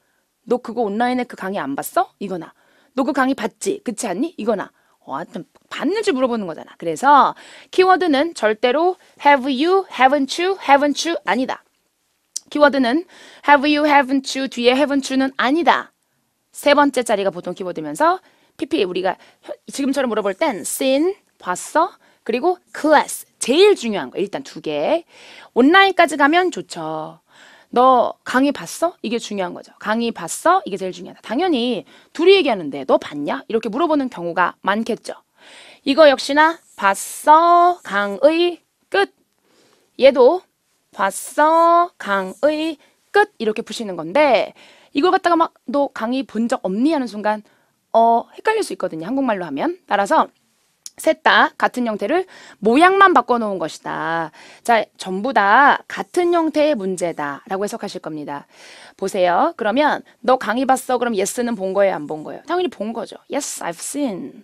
너 그거 온라인에 그 강의 안 봤어? 이거나 너 그 강의 봤지? 그치 않니? 이거나 어, 하여튼 봤는지 물어보는 거잖아. 그래서 키워드는 절대로 have you, haven't you, haven't you 아니다. 키워드는 have you, haven't you 뒤에 haven't you는 아니다. 세 번째 자리가 보통 키워드면서 PP 우리가 지금처럼 물어볼 땐 seen, 봤어, 그리고 class 제일 중요한 거 일단 두 개. 온라인까지 가면 좋죠. 너 강의 봤어? 이게 중요한 거죠. 강의 봤어? 이게 제일 중요하다. 당연히 둘이 얘기하는데 너 봤냐? 이렇게 물어보는 경우가 많겠죠. 이거 역시나 봤어 강의 끝. 얘도 봤어? 강의 끝 이렇게 푸시는 건데 이걸 갖다가 막 너 강의 본 적 없니 하는 순간 어 헷갈릴 수 있거든요. 한국말로 하면. 따라서 셋다 같은 형태를 모양만 바꿔놓은 것이다. 자, 전부 다 같은 형태의 문제다. 라고 해석하실 겁니다. 보세요. 그러면 너 강의 봤어? 그럼 yes는 본 거예요? 안 본 거예요? 당연히 본 거죠. Yes, I've seen.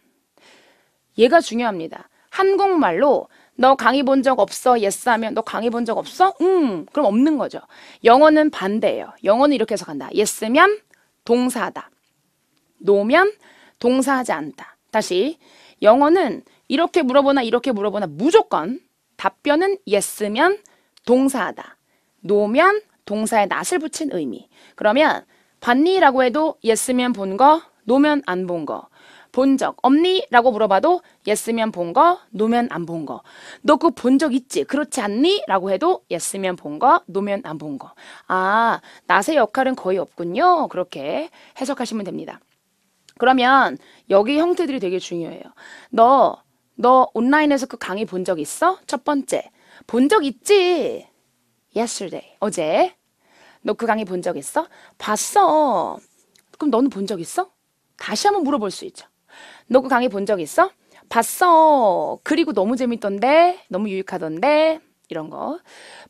얘가 중요합니다. 한국말로 너 강의 본 적 없어? y e 하면 너 강의 본 적 없어? 음. 그럼 없는 거죠. 영어는 반대예요. 영어는 이렇게 해서 간다. y e 면동사다노면 동사하지 않다. 다시 영어는 이렇게 물어보나 이렇게 물어보나 무조건 답변은 y e 면 동사하다. 노면 동사에 낫을 붙인 의미. 그러면 봤니라고 해도 y e 면본 거, 노면안 본 거. 본적 없니? 라고 물어봐도 예스면 본 거, 노면 안 본 거. 너 그거 본적 있지? 그렇지 않니? 라고 해도 예스면 본 거, 노면 안 본 거. 아, 낫의 역할은 거의 없군요. 그렇게 해석하시면 됩니다. 그러면 여기 형태들이 되게 중요해요. 너, 너 온라인에서 그 강의 본 적 있어? 첫 번째. 본 적 있지? yesterday. 어제. 너 그 강의 본 적 있어? 봤어. 그럼 너는 본 적 있어? 다시 한번 물어볼 수 있죠. 너그 강의 본 적 있어? 봤어. 그리고 너무 재밌던데, 너무 유익하던데, 이런 거.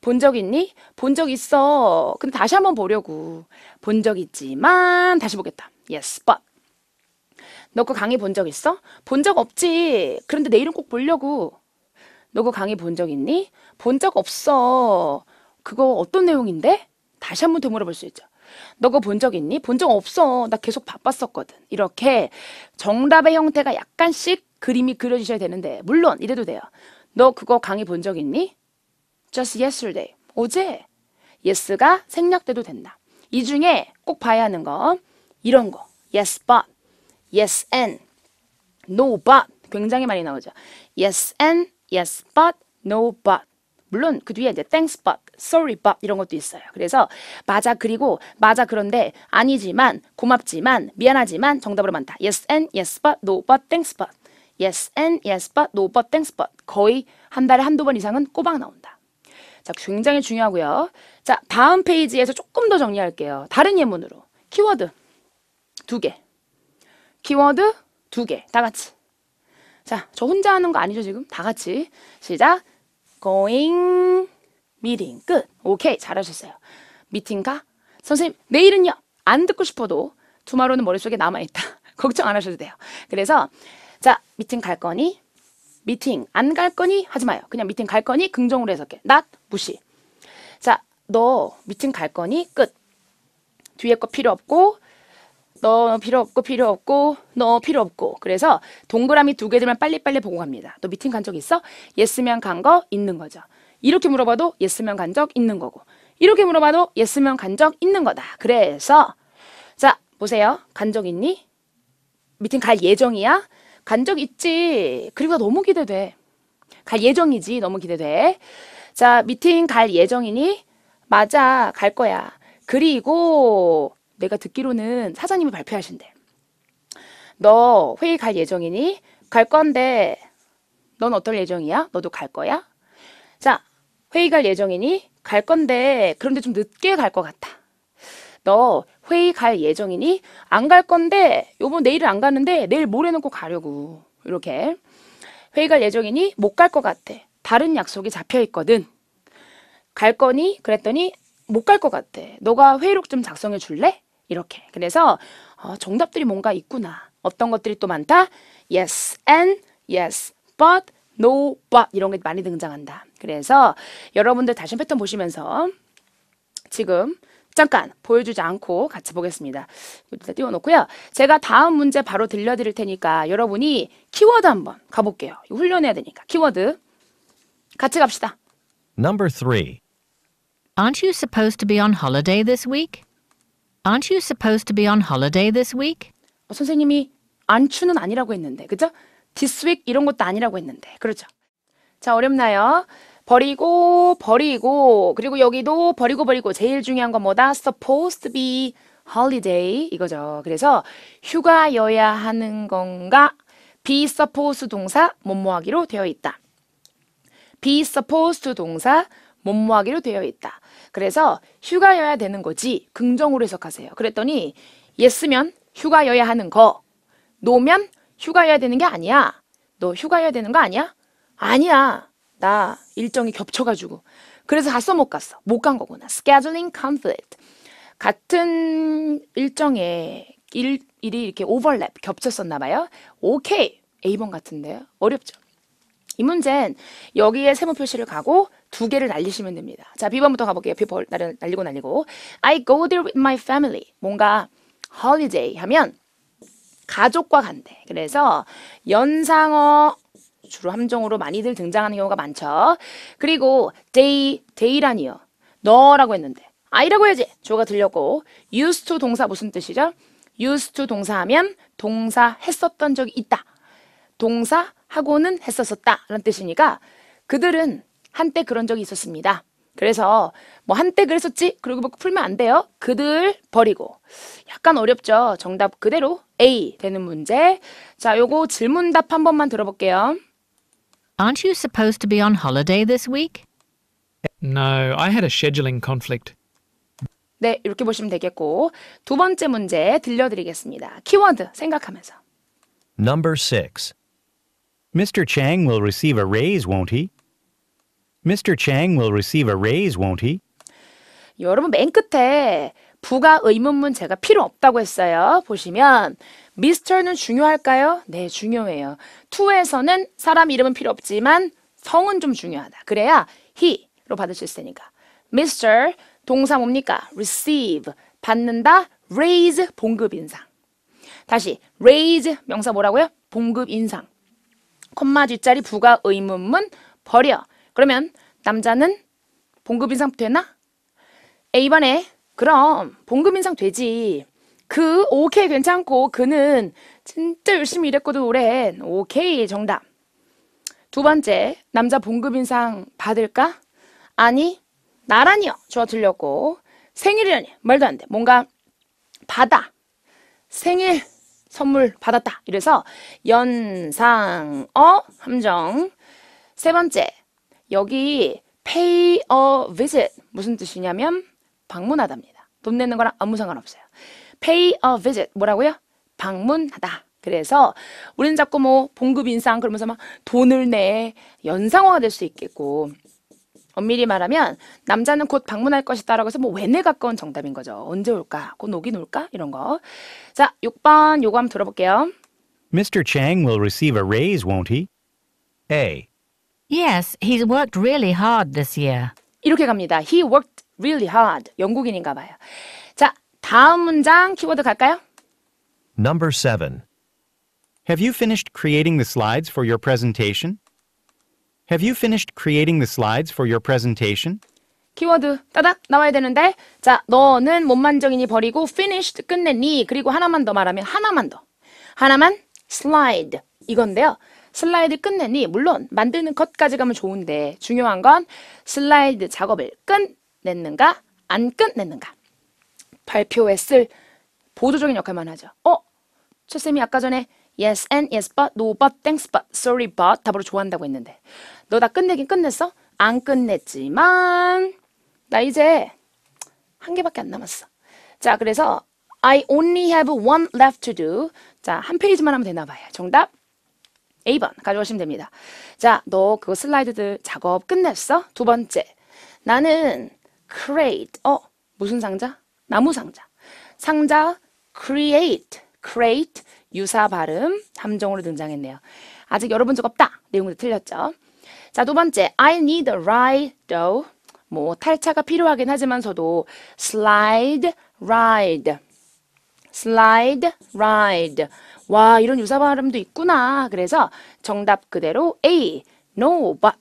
본 적 있니? 본 적 있어. 근데 다시 한번 보려고. 본 적 있지만, 다시 보겠다. Yes, but. 너 그 강의 본 적 있어? 본 적 없지. 그런데 내일은 꼭 보려고. 너 그 강의 본 적 있니? 본 적 없어. 그거 어떤 내용인데? 다시 한번 되물어볼 수 있죠. 너거 본 적 있니? 본 적 없어. 나 계속 바빴었거든. 이렇게 정답의 형태가 약간씩 그림이 그려지셔야 되는데 물론 이래도 돼요. 너 그거 강의 본 적 있니? Just yesterday. 어제. yes가 생략돼도 된다. 이 중에 꼭 봐야 하는 거 이런 거. yes but, yes and, no but 굉장히 많이 나오죠. yes and, yes but, no but 물론 그 뒤에 이제 thanks but, sorry but 이런 것도 있어요. 그래서 맞아 그리고 맞아 그런데 아니지만 고맙지만 미안하지만 정답으로 많다. yes and yes but, no but, thanks but. yes and yes but, no but, thanks but. 거의 한 달에 한 두 번 이상은 꼬박 나온다. 자, 굉장히 중요하고요. 자, 다음 페이지에서 조금 더 정리할게요. 다른 예문으로 키워드 두 개. 키워드 두 개. 다 같이. 자, 저 혼자 하는 거 아니죠, 지금? 다 같이. 시작. going meeting 끝. 오케이 잘하셨어요. 미팅가? 선생님 내일은요. 안 듣고 싶어도 투마로는 머릿속에 남아있다. 걱정 안 하셔도 돼요. 그래서 자 미팅 갈 거니? 미팅 안 갈 거니? 하지 마요. 그냥 미팅 갈 거니? 긍정으로 해석해. 낫 무시. 자 너 미팅 갈 거니? 끝. 뒤에 거 필요 없고 너 필요 없고 필요 없고 너 필요 없고 그래서 동그라미 두 개들만 빨리빨리 보고 갑니다. 너 미팅 간 적 있어? 예스면 간 거 있는 거죠. 이렇게 물어봐도 예스면 간 적 있는 거고 이렇게 물어봐도 예스면 간 적 있는 거다. 그래서 자 보세요. 간 적 있니? 미팅 갈 예정이야? 간 적 있지. 그리고 너무 기대돼. 갈 예정이지. 너무 기대돼. 자 미팅 갈 예정이니? 맞아 갈 거야. 그리고 내가 듣기로는 사장님이 발표하신대. 너 회의 갈 예정이니? 갈 건데 넌 어떨 예정이야? 너도 갈 거야? 자, 회의 갈 예정이니? 갈 건데 그런데 좀 늦게 갈 것 같아. 너 회의 갈 예정이니? 안 갈 건데 요번 내일은 안 가는데 내일 모레는 꼭 가려고. 이렇게. 회의 갈 예정이니? 못 갈 것 같아. 다른 약속이 잡혀 있거든. 갈 거니? 그랬더니 못 갈 것 같아. 너가 회의록 좀 작성해 줄래? 이렇게. 그래서 어, 정답들이 뭔가 있구나. 어떤 것들이 또 많다? Yes and yes but no but 이런 게 많이 등장한다. 그래서 여러분들 다시 패턴 보시면서 지금 잠깐 보여주지 않고 같이 보겠습니다. 일단 띄워놓고요. 제가 다음 문제 바로 들려드릴 테니까 여러분이 키워드 한번 가볼게요. 훈련해야 되니까 키워드 같이 갑시다. Number three. Aren't you supposed to be on holiday this week? Aren't you supposed to be on holiday this week? 어, 선생님이 안추는 아니라고 했는데, 그죠? This week 이런 것도 아니라고 했는데, 그렇죠? 자, 어렵나요? 버리고, 버리고, 그리고 여기도 버리고, 버리고. 제일 중요한 건 뭐다? supposed to be holiday 이거죠. 그래서 휴가여야 하는 건가? be supposed 동사 못모하기로 되어 있다. be supposed 동사 못모하기로 되어 있다. 그래서 휴가여야 되는 거지 긍정으로 해석하세요. 그랬더니 예스면 휴가여야 하는 거, 노면 휴가여야 되는 게 아니야. 너 휴가여야 되는 거 아니야? 아니야. 나 일정이 겹쳐가지고. 그래서 갔어 못 갔어? 못 간 거구나. Scheduling conflict. 같은 일정에 일, 일이 이렇게 오버랩 겹쳤었나 봐요. 오케이. A번 같은데요. 어렵죠. 이 문제는 여기에 세모 표시를 가고 두 개를 날리시면 됩니다. 자, B번부터 가볼게요. B 번 날리고 날리고. I go there with my family. 뭔가 holiday 하면 가족과 간대. 그래서 연상어 주로 함정으로 많이들 등장하는 경우가 많죠. 그리고 day, day라니요. 너라고 했는데 I라고 해야지. 조가 들렸고 used to 동사 무슨 뜻이죠? used to 동사하면 동사 했었던 적이 있다. 동사 하고는 했었었다 라는 뜻이니까 그들은 한때 그런 적이 있었습니다. 그래서 뭐 한때 그랬었지 그리고 막 풀면 안 돼요. 그들 버리고 약간 어렵죠. 정답 그대로 A 되는 문제. 자, 요거 질문답 한 번만 들어볼게요. Aren't you supposed to be on holiday this week? No, I had a scheduling conflict. 네, 이렇게 보시면 되겠고 두 번째 문제 들려드리겠습니다. 키워드 생각하면서. Number 6. Mr. Chang will receive a raise, won't he? Mr. Chang will receive a raise, won't he? 여러분 맨 끝에 부가 의문문 제가 필요 없다고 했어요. 보시면 미스터는 중요할까요? 네, 중요해요. 투에서는 사람 이름은 필요 없지만 성은 좀 중요하다. 그래야 he로 받을 수 있으니까. Mr. 동사 뭡니까? receive 받는다. raise 봉급 인상. 다시 raise 명사 뭐라고요? 봉급 인상. 콤마 뒷자리 부가 의문문 버려. 그러면 남자는 봉급 인상 되나? A번에 그럼 봉급 인상 되지. 그 오케이 괜찮고 그는 진짜 열심히 일했거든 올해 오케이 정답. 두 번째 남자 봉급 인상 받을까? 아니 나란히요 좋아 들렸고 생일이라니 말도 안돼 뭔가 받아 생일 선물 받았다. 이래서 연상어 함정. 세 번째, 여기 pay a visit. 무슨 뜻이냐면 방문하답니다. 돈 내는 거랑 아무 상관없어요. pay a visit. 뭐라고요? 방문하다. 그래서 우리는 자꾸 뭐 봉급 인상 그러면서 막 돈을 내 연상화가 될 수 있겠고 엄밀히 말하면 남자는 곧 방문할 것이다 라고 해서 뭐 왜내 가까운 정답인 거죠. 언제 올까? 곧 오긴 올까? 이런 거. 자, 6번 요거 한번 들어볼게요. Mr. Chang will receive a raise, won't he? A. Yes, he's worked really hard this year. 이렇게 갑니다. He worked really hard. 영국인인가 봐요. 자, 다음 문장 키워드 갈까요? Number 7. Have you finished creating the slides for your presentation? Have you finished creating the slides for your presentation? 키워드 따닥 나와야 되는데 자 너는 못만정이니 버리고 finished 끝냈니 그리고 하나만 더 말하면 하나만 더 하나만 slide 이건데요 슬라이드 끝내니 물론 만드는 것까지 가면 뭐 좋은데 중요한 건 슬라이드 작업을 끝냈는가 안 끝냈는가 발표에 쓸 보조적인 역할만 하죠 어? 최쌤이 아까 전에 yes and yes but no but thanks but sorry but 답으로 좋아한다고 했는데 너다 끝내긴 끝냈어? 안 끝냈지만 나 이제 한 개밖에 안 남았어. 자, 그래서 I only have one left to do. 자, 한 페이지만 하면 되나 봐요. 정답 A번 가져오시면 됩니다. 자, 너 그거 슬라이드들 작업 끝냈어? 두 번째. 나는 create 어, 무슨 상자? 나무 상자. 상자 create create 유사 발음 함정으로 등장했네요. 아직 여러분 적 없다. 내용도 틀렸죠? 자, 두 번째. I need a ride though. 뭐 탈차가 필요하긴 하지만서도 slide, ride. slide, ride. 와, 이런 유사 발음도 있구나. 그래서 정답 그대로 A. No, but.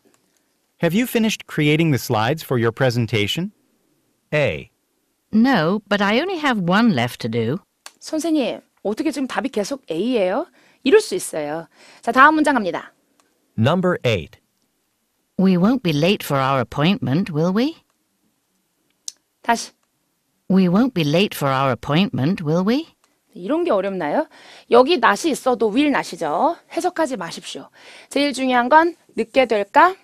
Have you finished creating the slides for your presentation? A. No, but I only have one left to do. 선생님, 어떻게 지금 답이 계속 A예요? 이럴 수 있어요. 자, 다음 문장 갑니다. Number 8. We won't be late for our appointment, will we? 다시. We won't be late for our appointment, will we? 네, 이런 게 어렵나요? 여기 낫이 있어도 will 낫이죠. 해석하지 마십시오. 제일 중요한 건 늦게 될까?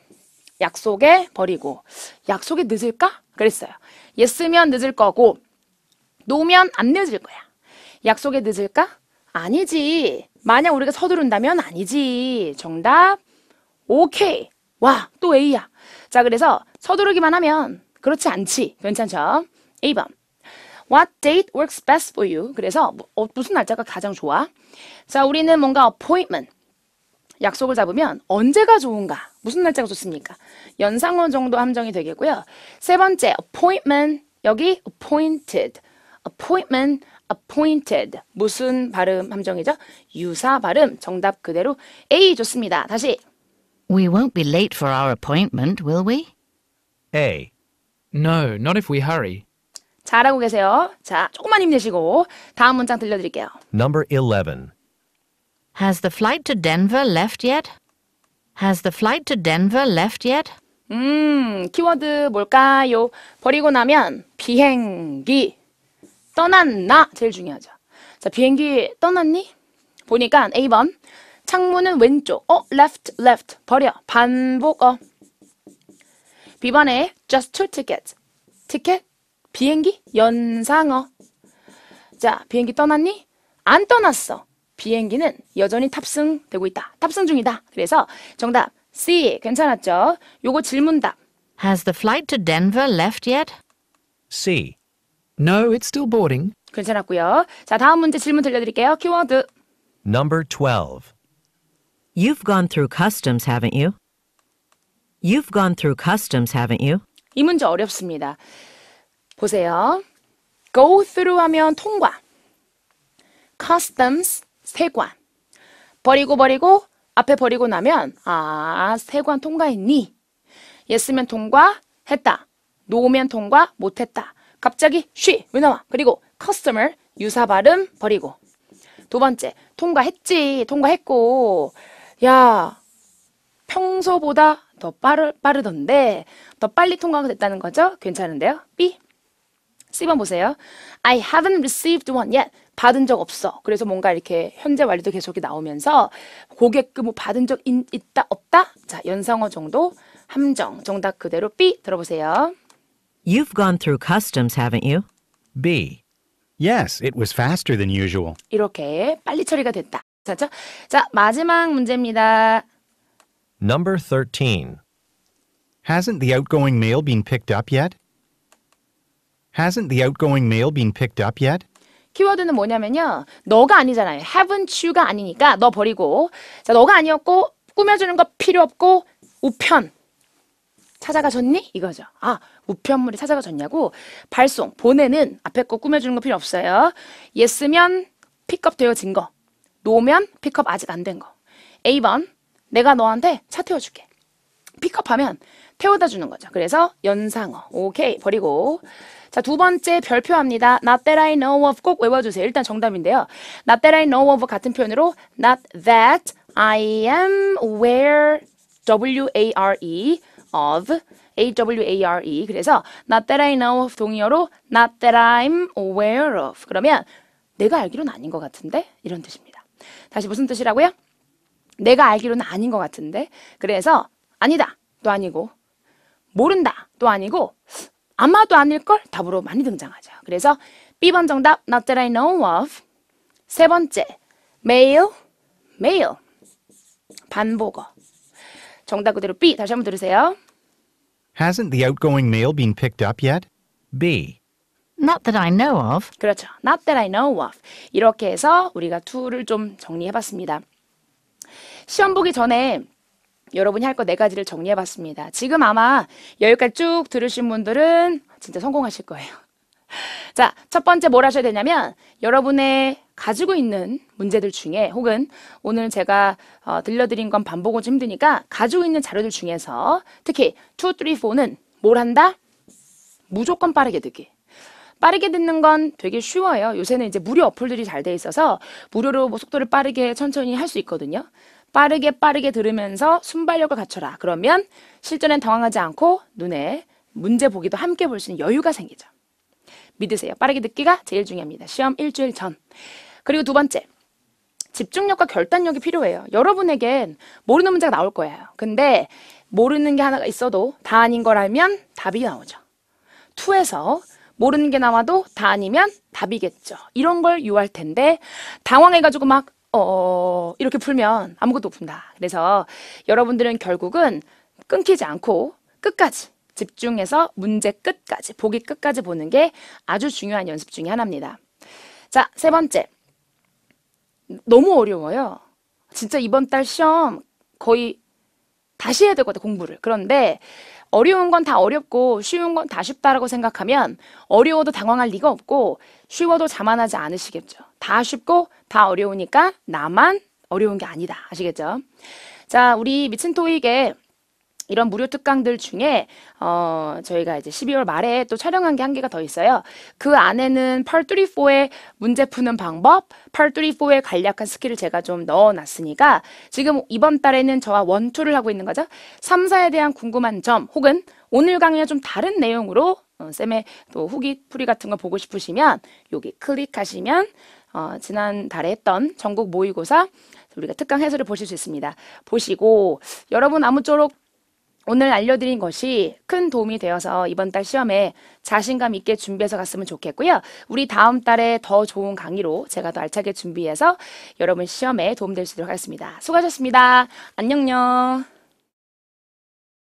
약속에 버리고 약속에 늦을까? 그랬어요. 예스면 늦을 거고 노면 안 늦을 거야. 약속에 늦을까? 아니지. 만약 우리가 서두른다면 아니지. 정답. 오케이. 와, 또 A야. 자, 그래서 서두르기만 하면 그렇지 않지. 괜찮죠? 1번. What date works best for you? 그래서 뭐, 어, 무슨 날짜가 가장 좋아? 자, 우리는 뭔가 appointment. 약속을 잡으면 언제가 좋은가? 무슨 날짜가 좋습니까? 연상원 정도 함정이 되겠고요. 세 번째, appointment. 여기 appointed. appointment, appointed. 무슨 발음 함정이죠? 유사 발음. 정답 그대로 A 좋습니다. 다시. We won't be late for our appointment, will we? A. No, not if we hurry. 잘하고 계세요. 자, 조금만 힘내시고 다음 문장 들려드릴게요. Number 11. Has the flight to Denver left yet? Has the flight to Denver left yet? 음, 키워드 뭘까요? 버리고 나면 비행기 떠났나 제일 중요하죠. 자, 비행기 떠났니? 보니까 A번 창문은 왼쪽. 어, left, left. 버려. 반복어. 비번에 just two tickets. 티켓? 비행기? 연상어. 자, 비행기 떠났니? 안 떠났어. 비행기는 여전히 탑승되고 있다. 탑승 중이다. 그래서 정답 C 괜찮았죠? 요거 질문답. Has the flight to Denver left yet? C. No, it's still boarding. 괜찮았고요. 자, 다음 문제 질문 들려드릴게요. 키워드. Number 12. You've gone through customs, haven't you? You've gone through customs, haven't you? 이 문제 어렵습니다. 보세요. go through 하면 통과. customs 세관. 버리고 버리고 앞에 버리고 나면 아, 세관 통과했니? 예스면 통과 했다. 노면 통과 못 했다. 갑자기 쉬왜 나와? 그리고 customer 유사 발음 버리고 두 번째 통과했지 통과했고 야, 평소보다 더 빠르, 빠르던데 더 빨리 통과가 됐다는 거죠? 괜찮은데요? B. C번 보세요. I haven't received one yet. 받은 적 없어. 그래서 뭔가 이렇게 현재 완료도 계속 나오면서 고객금 그 뭐 받은 적 있, 다 없다? 자, 연상어 정도 함정. 정답 그대로 B 들어보세요. You've gone through customs, haven't you? B. Yes, it was faster than usual. 이렇게 빨리 처리가 됐다. 그죠 자, 마지막 문제입니다. Number 13. Hasn't the outgoing mail been picked up yet? Hasn't the outgoing mail been picked up yet? 키워드는 뭐냐면요. 너가 아니잖아요. haven't you가 아니니까 너 버리고. 자, 너가 아니었고 꾸며주는 거 필요 없고 우편. 찾아가셨니? 이거죠. 아, 우편물이 찾아가셨냐고. 발송, 보내는 앞에 거 꾸며주는 거 필요 없어요. 예스면 픽업되어진 거. 놓으면 픽업 아직 안 된 거. A번 내가 너한테 차 태워줄게. 픽업하면 태워다 주는 거죠. 그래서 연상어. 오케이 버리고 자, 두 번째 별표합니다. Not that I know of 꼭 외워주세요. 일단 정답인데요. Not that I know of 같은 표현으로 Not that I am aware W-A-R-E of A-W-A-R-E 그래서 Not that I know of 동의어로 Not that I'm aware of 그러면 내가 알기로는 아닌 것 같은데 이런 뜻입니다. 다시 무슨 뜻이라고요? 내가 알기로는 아닌 것 같은데 그래서 아니다 또 아니고 모른다 또 아니고 아마도 아닐걸 답으로 많이 등장하죠. 그래서 B번 정답 Not that I know of 세 번째 mail, mail 반복어 정답 그대로 B 다시 한번 들으세요. Hasn't the outgoing mail been picked up yet? B. Not that I know of. 그렇죠. Not that I know of. 이렇게 해서 우리가 to를 좀 정리해봤습니다. 시험 보기 전에 여러분이 할 거 네 가지를 정리해봤습니다. 지금 아마 여기까지 쭉 들으신 분들은 진짜 성공하실 거예요. 자, 첫 번째 뭘 하셔야 되냐면 여러분의 가지고 있는 문제들 중에 혹은 오늘 제가 어, 들려드린 건 반복은 좀 힘드니까 가지고 있는 자료들 중에서 특히 2, 3, 4는 뭘 한다? 무조건 빠르게 듣기. 빠르게 듣는 건 되게 쉬워요. 요새는 이제 무료 어플들이 잘 돼 있어서 무료로 뭐 속도를 빠르게 천천히 할 수 있거든요. 빠르게 빠르게 들으면서 순발력을 갖춰라. 그러면 실전엔 당황하지 않고 눈에 문제 보기도 함께 볼 수 있는 여유가 생기죠. 믿으세요. 빠르게 듣기가 제일 중요합니다. 시험 일주일 전. 그리고 두 번째. 집중력과 결단력이 필요해요. 여러분에겐 모르는 문제가 나올 거예요. 근데 모르는 게 하나가 있어도 다 아닌 걸 알면 답이 나오죠. 투에서 모르는 게 나와도 다 아니면 답이겠죠. 이런 걸요할 텐데 당황해가지고 막 어, 어, 어 이렇게 풀면 아무것도 없 푼다. 그래서 여러분들은 결국은 끊기지 않고 끝까지 집중해서 문제 끝까지, 보기 끝까지 보는 게 아주 중요한 연습 중에 하나입니다. 자, 세 번째. 너무 어려워요. 진짜 이번 달 시험 거의 다시 해야 될 것 같아요, 공부를. 그런데 어려운 건 다 어렵고 쉬운 건 다 쉽다라고 생각하면 어려워도 당황할 리가 없고 쉬워도 자만하지 않으시겠죠. 다 쉽고 다 어려우니까 나만 어려운 게 아니다. 아시겠죠? 자, 우리 미친 토익의 이런 무료 특강들 중에 어, 저희가 이제 12월 말에 또 촬영한 게 한 개가 더 있어요. 그 안에는 834의 문제 푸는 방법, 834의 간략한 스킬을 제가 좀 넣어놨으니까 지금 이번 달에는 저와 원투를 하고 있는 거죠. 3사에 대한 궁금한 점 혹은 오늘 강의와 좀 다른 내용으로 어, 쌤의 또 후기 풀이 같은 거 보고 싶으시면 여기 클릭하시면 어, 지난달에 했던 전국 모의고사 우리가 특강 해설을 보실 수 있습니다. 보시고 여러분 아무쪼록 오늘 알려드린 것이 큰 도움이 되어서 이번 달 시험에 자신감 있게 준비해서 갔으면 좋겠고요. 우리 다음 달에 더 좋은 강의로 제가 더 알차게 준비해서 여러분 시험에 도움될 수 있도록 하겠습니다. 수고하셨습니다. 안녕요.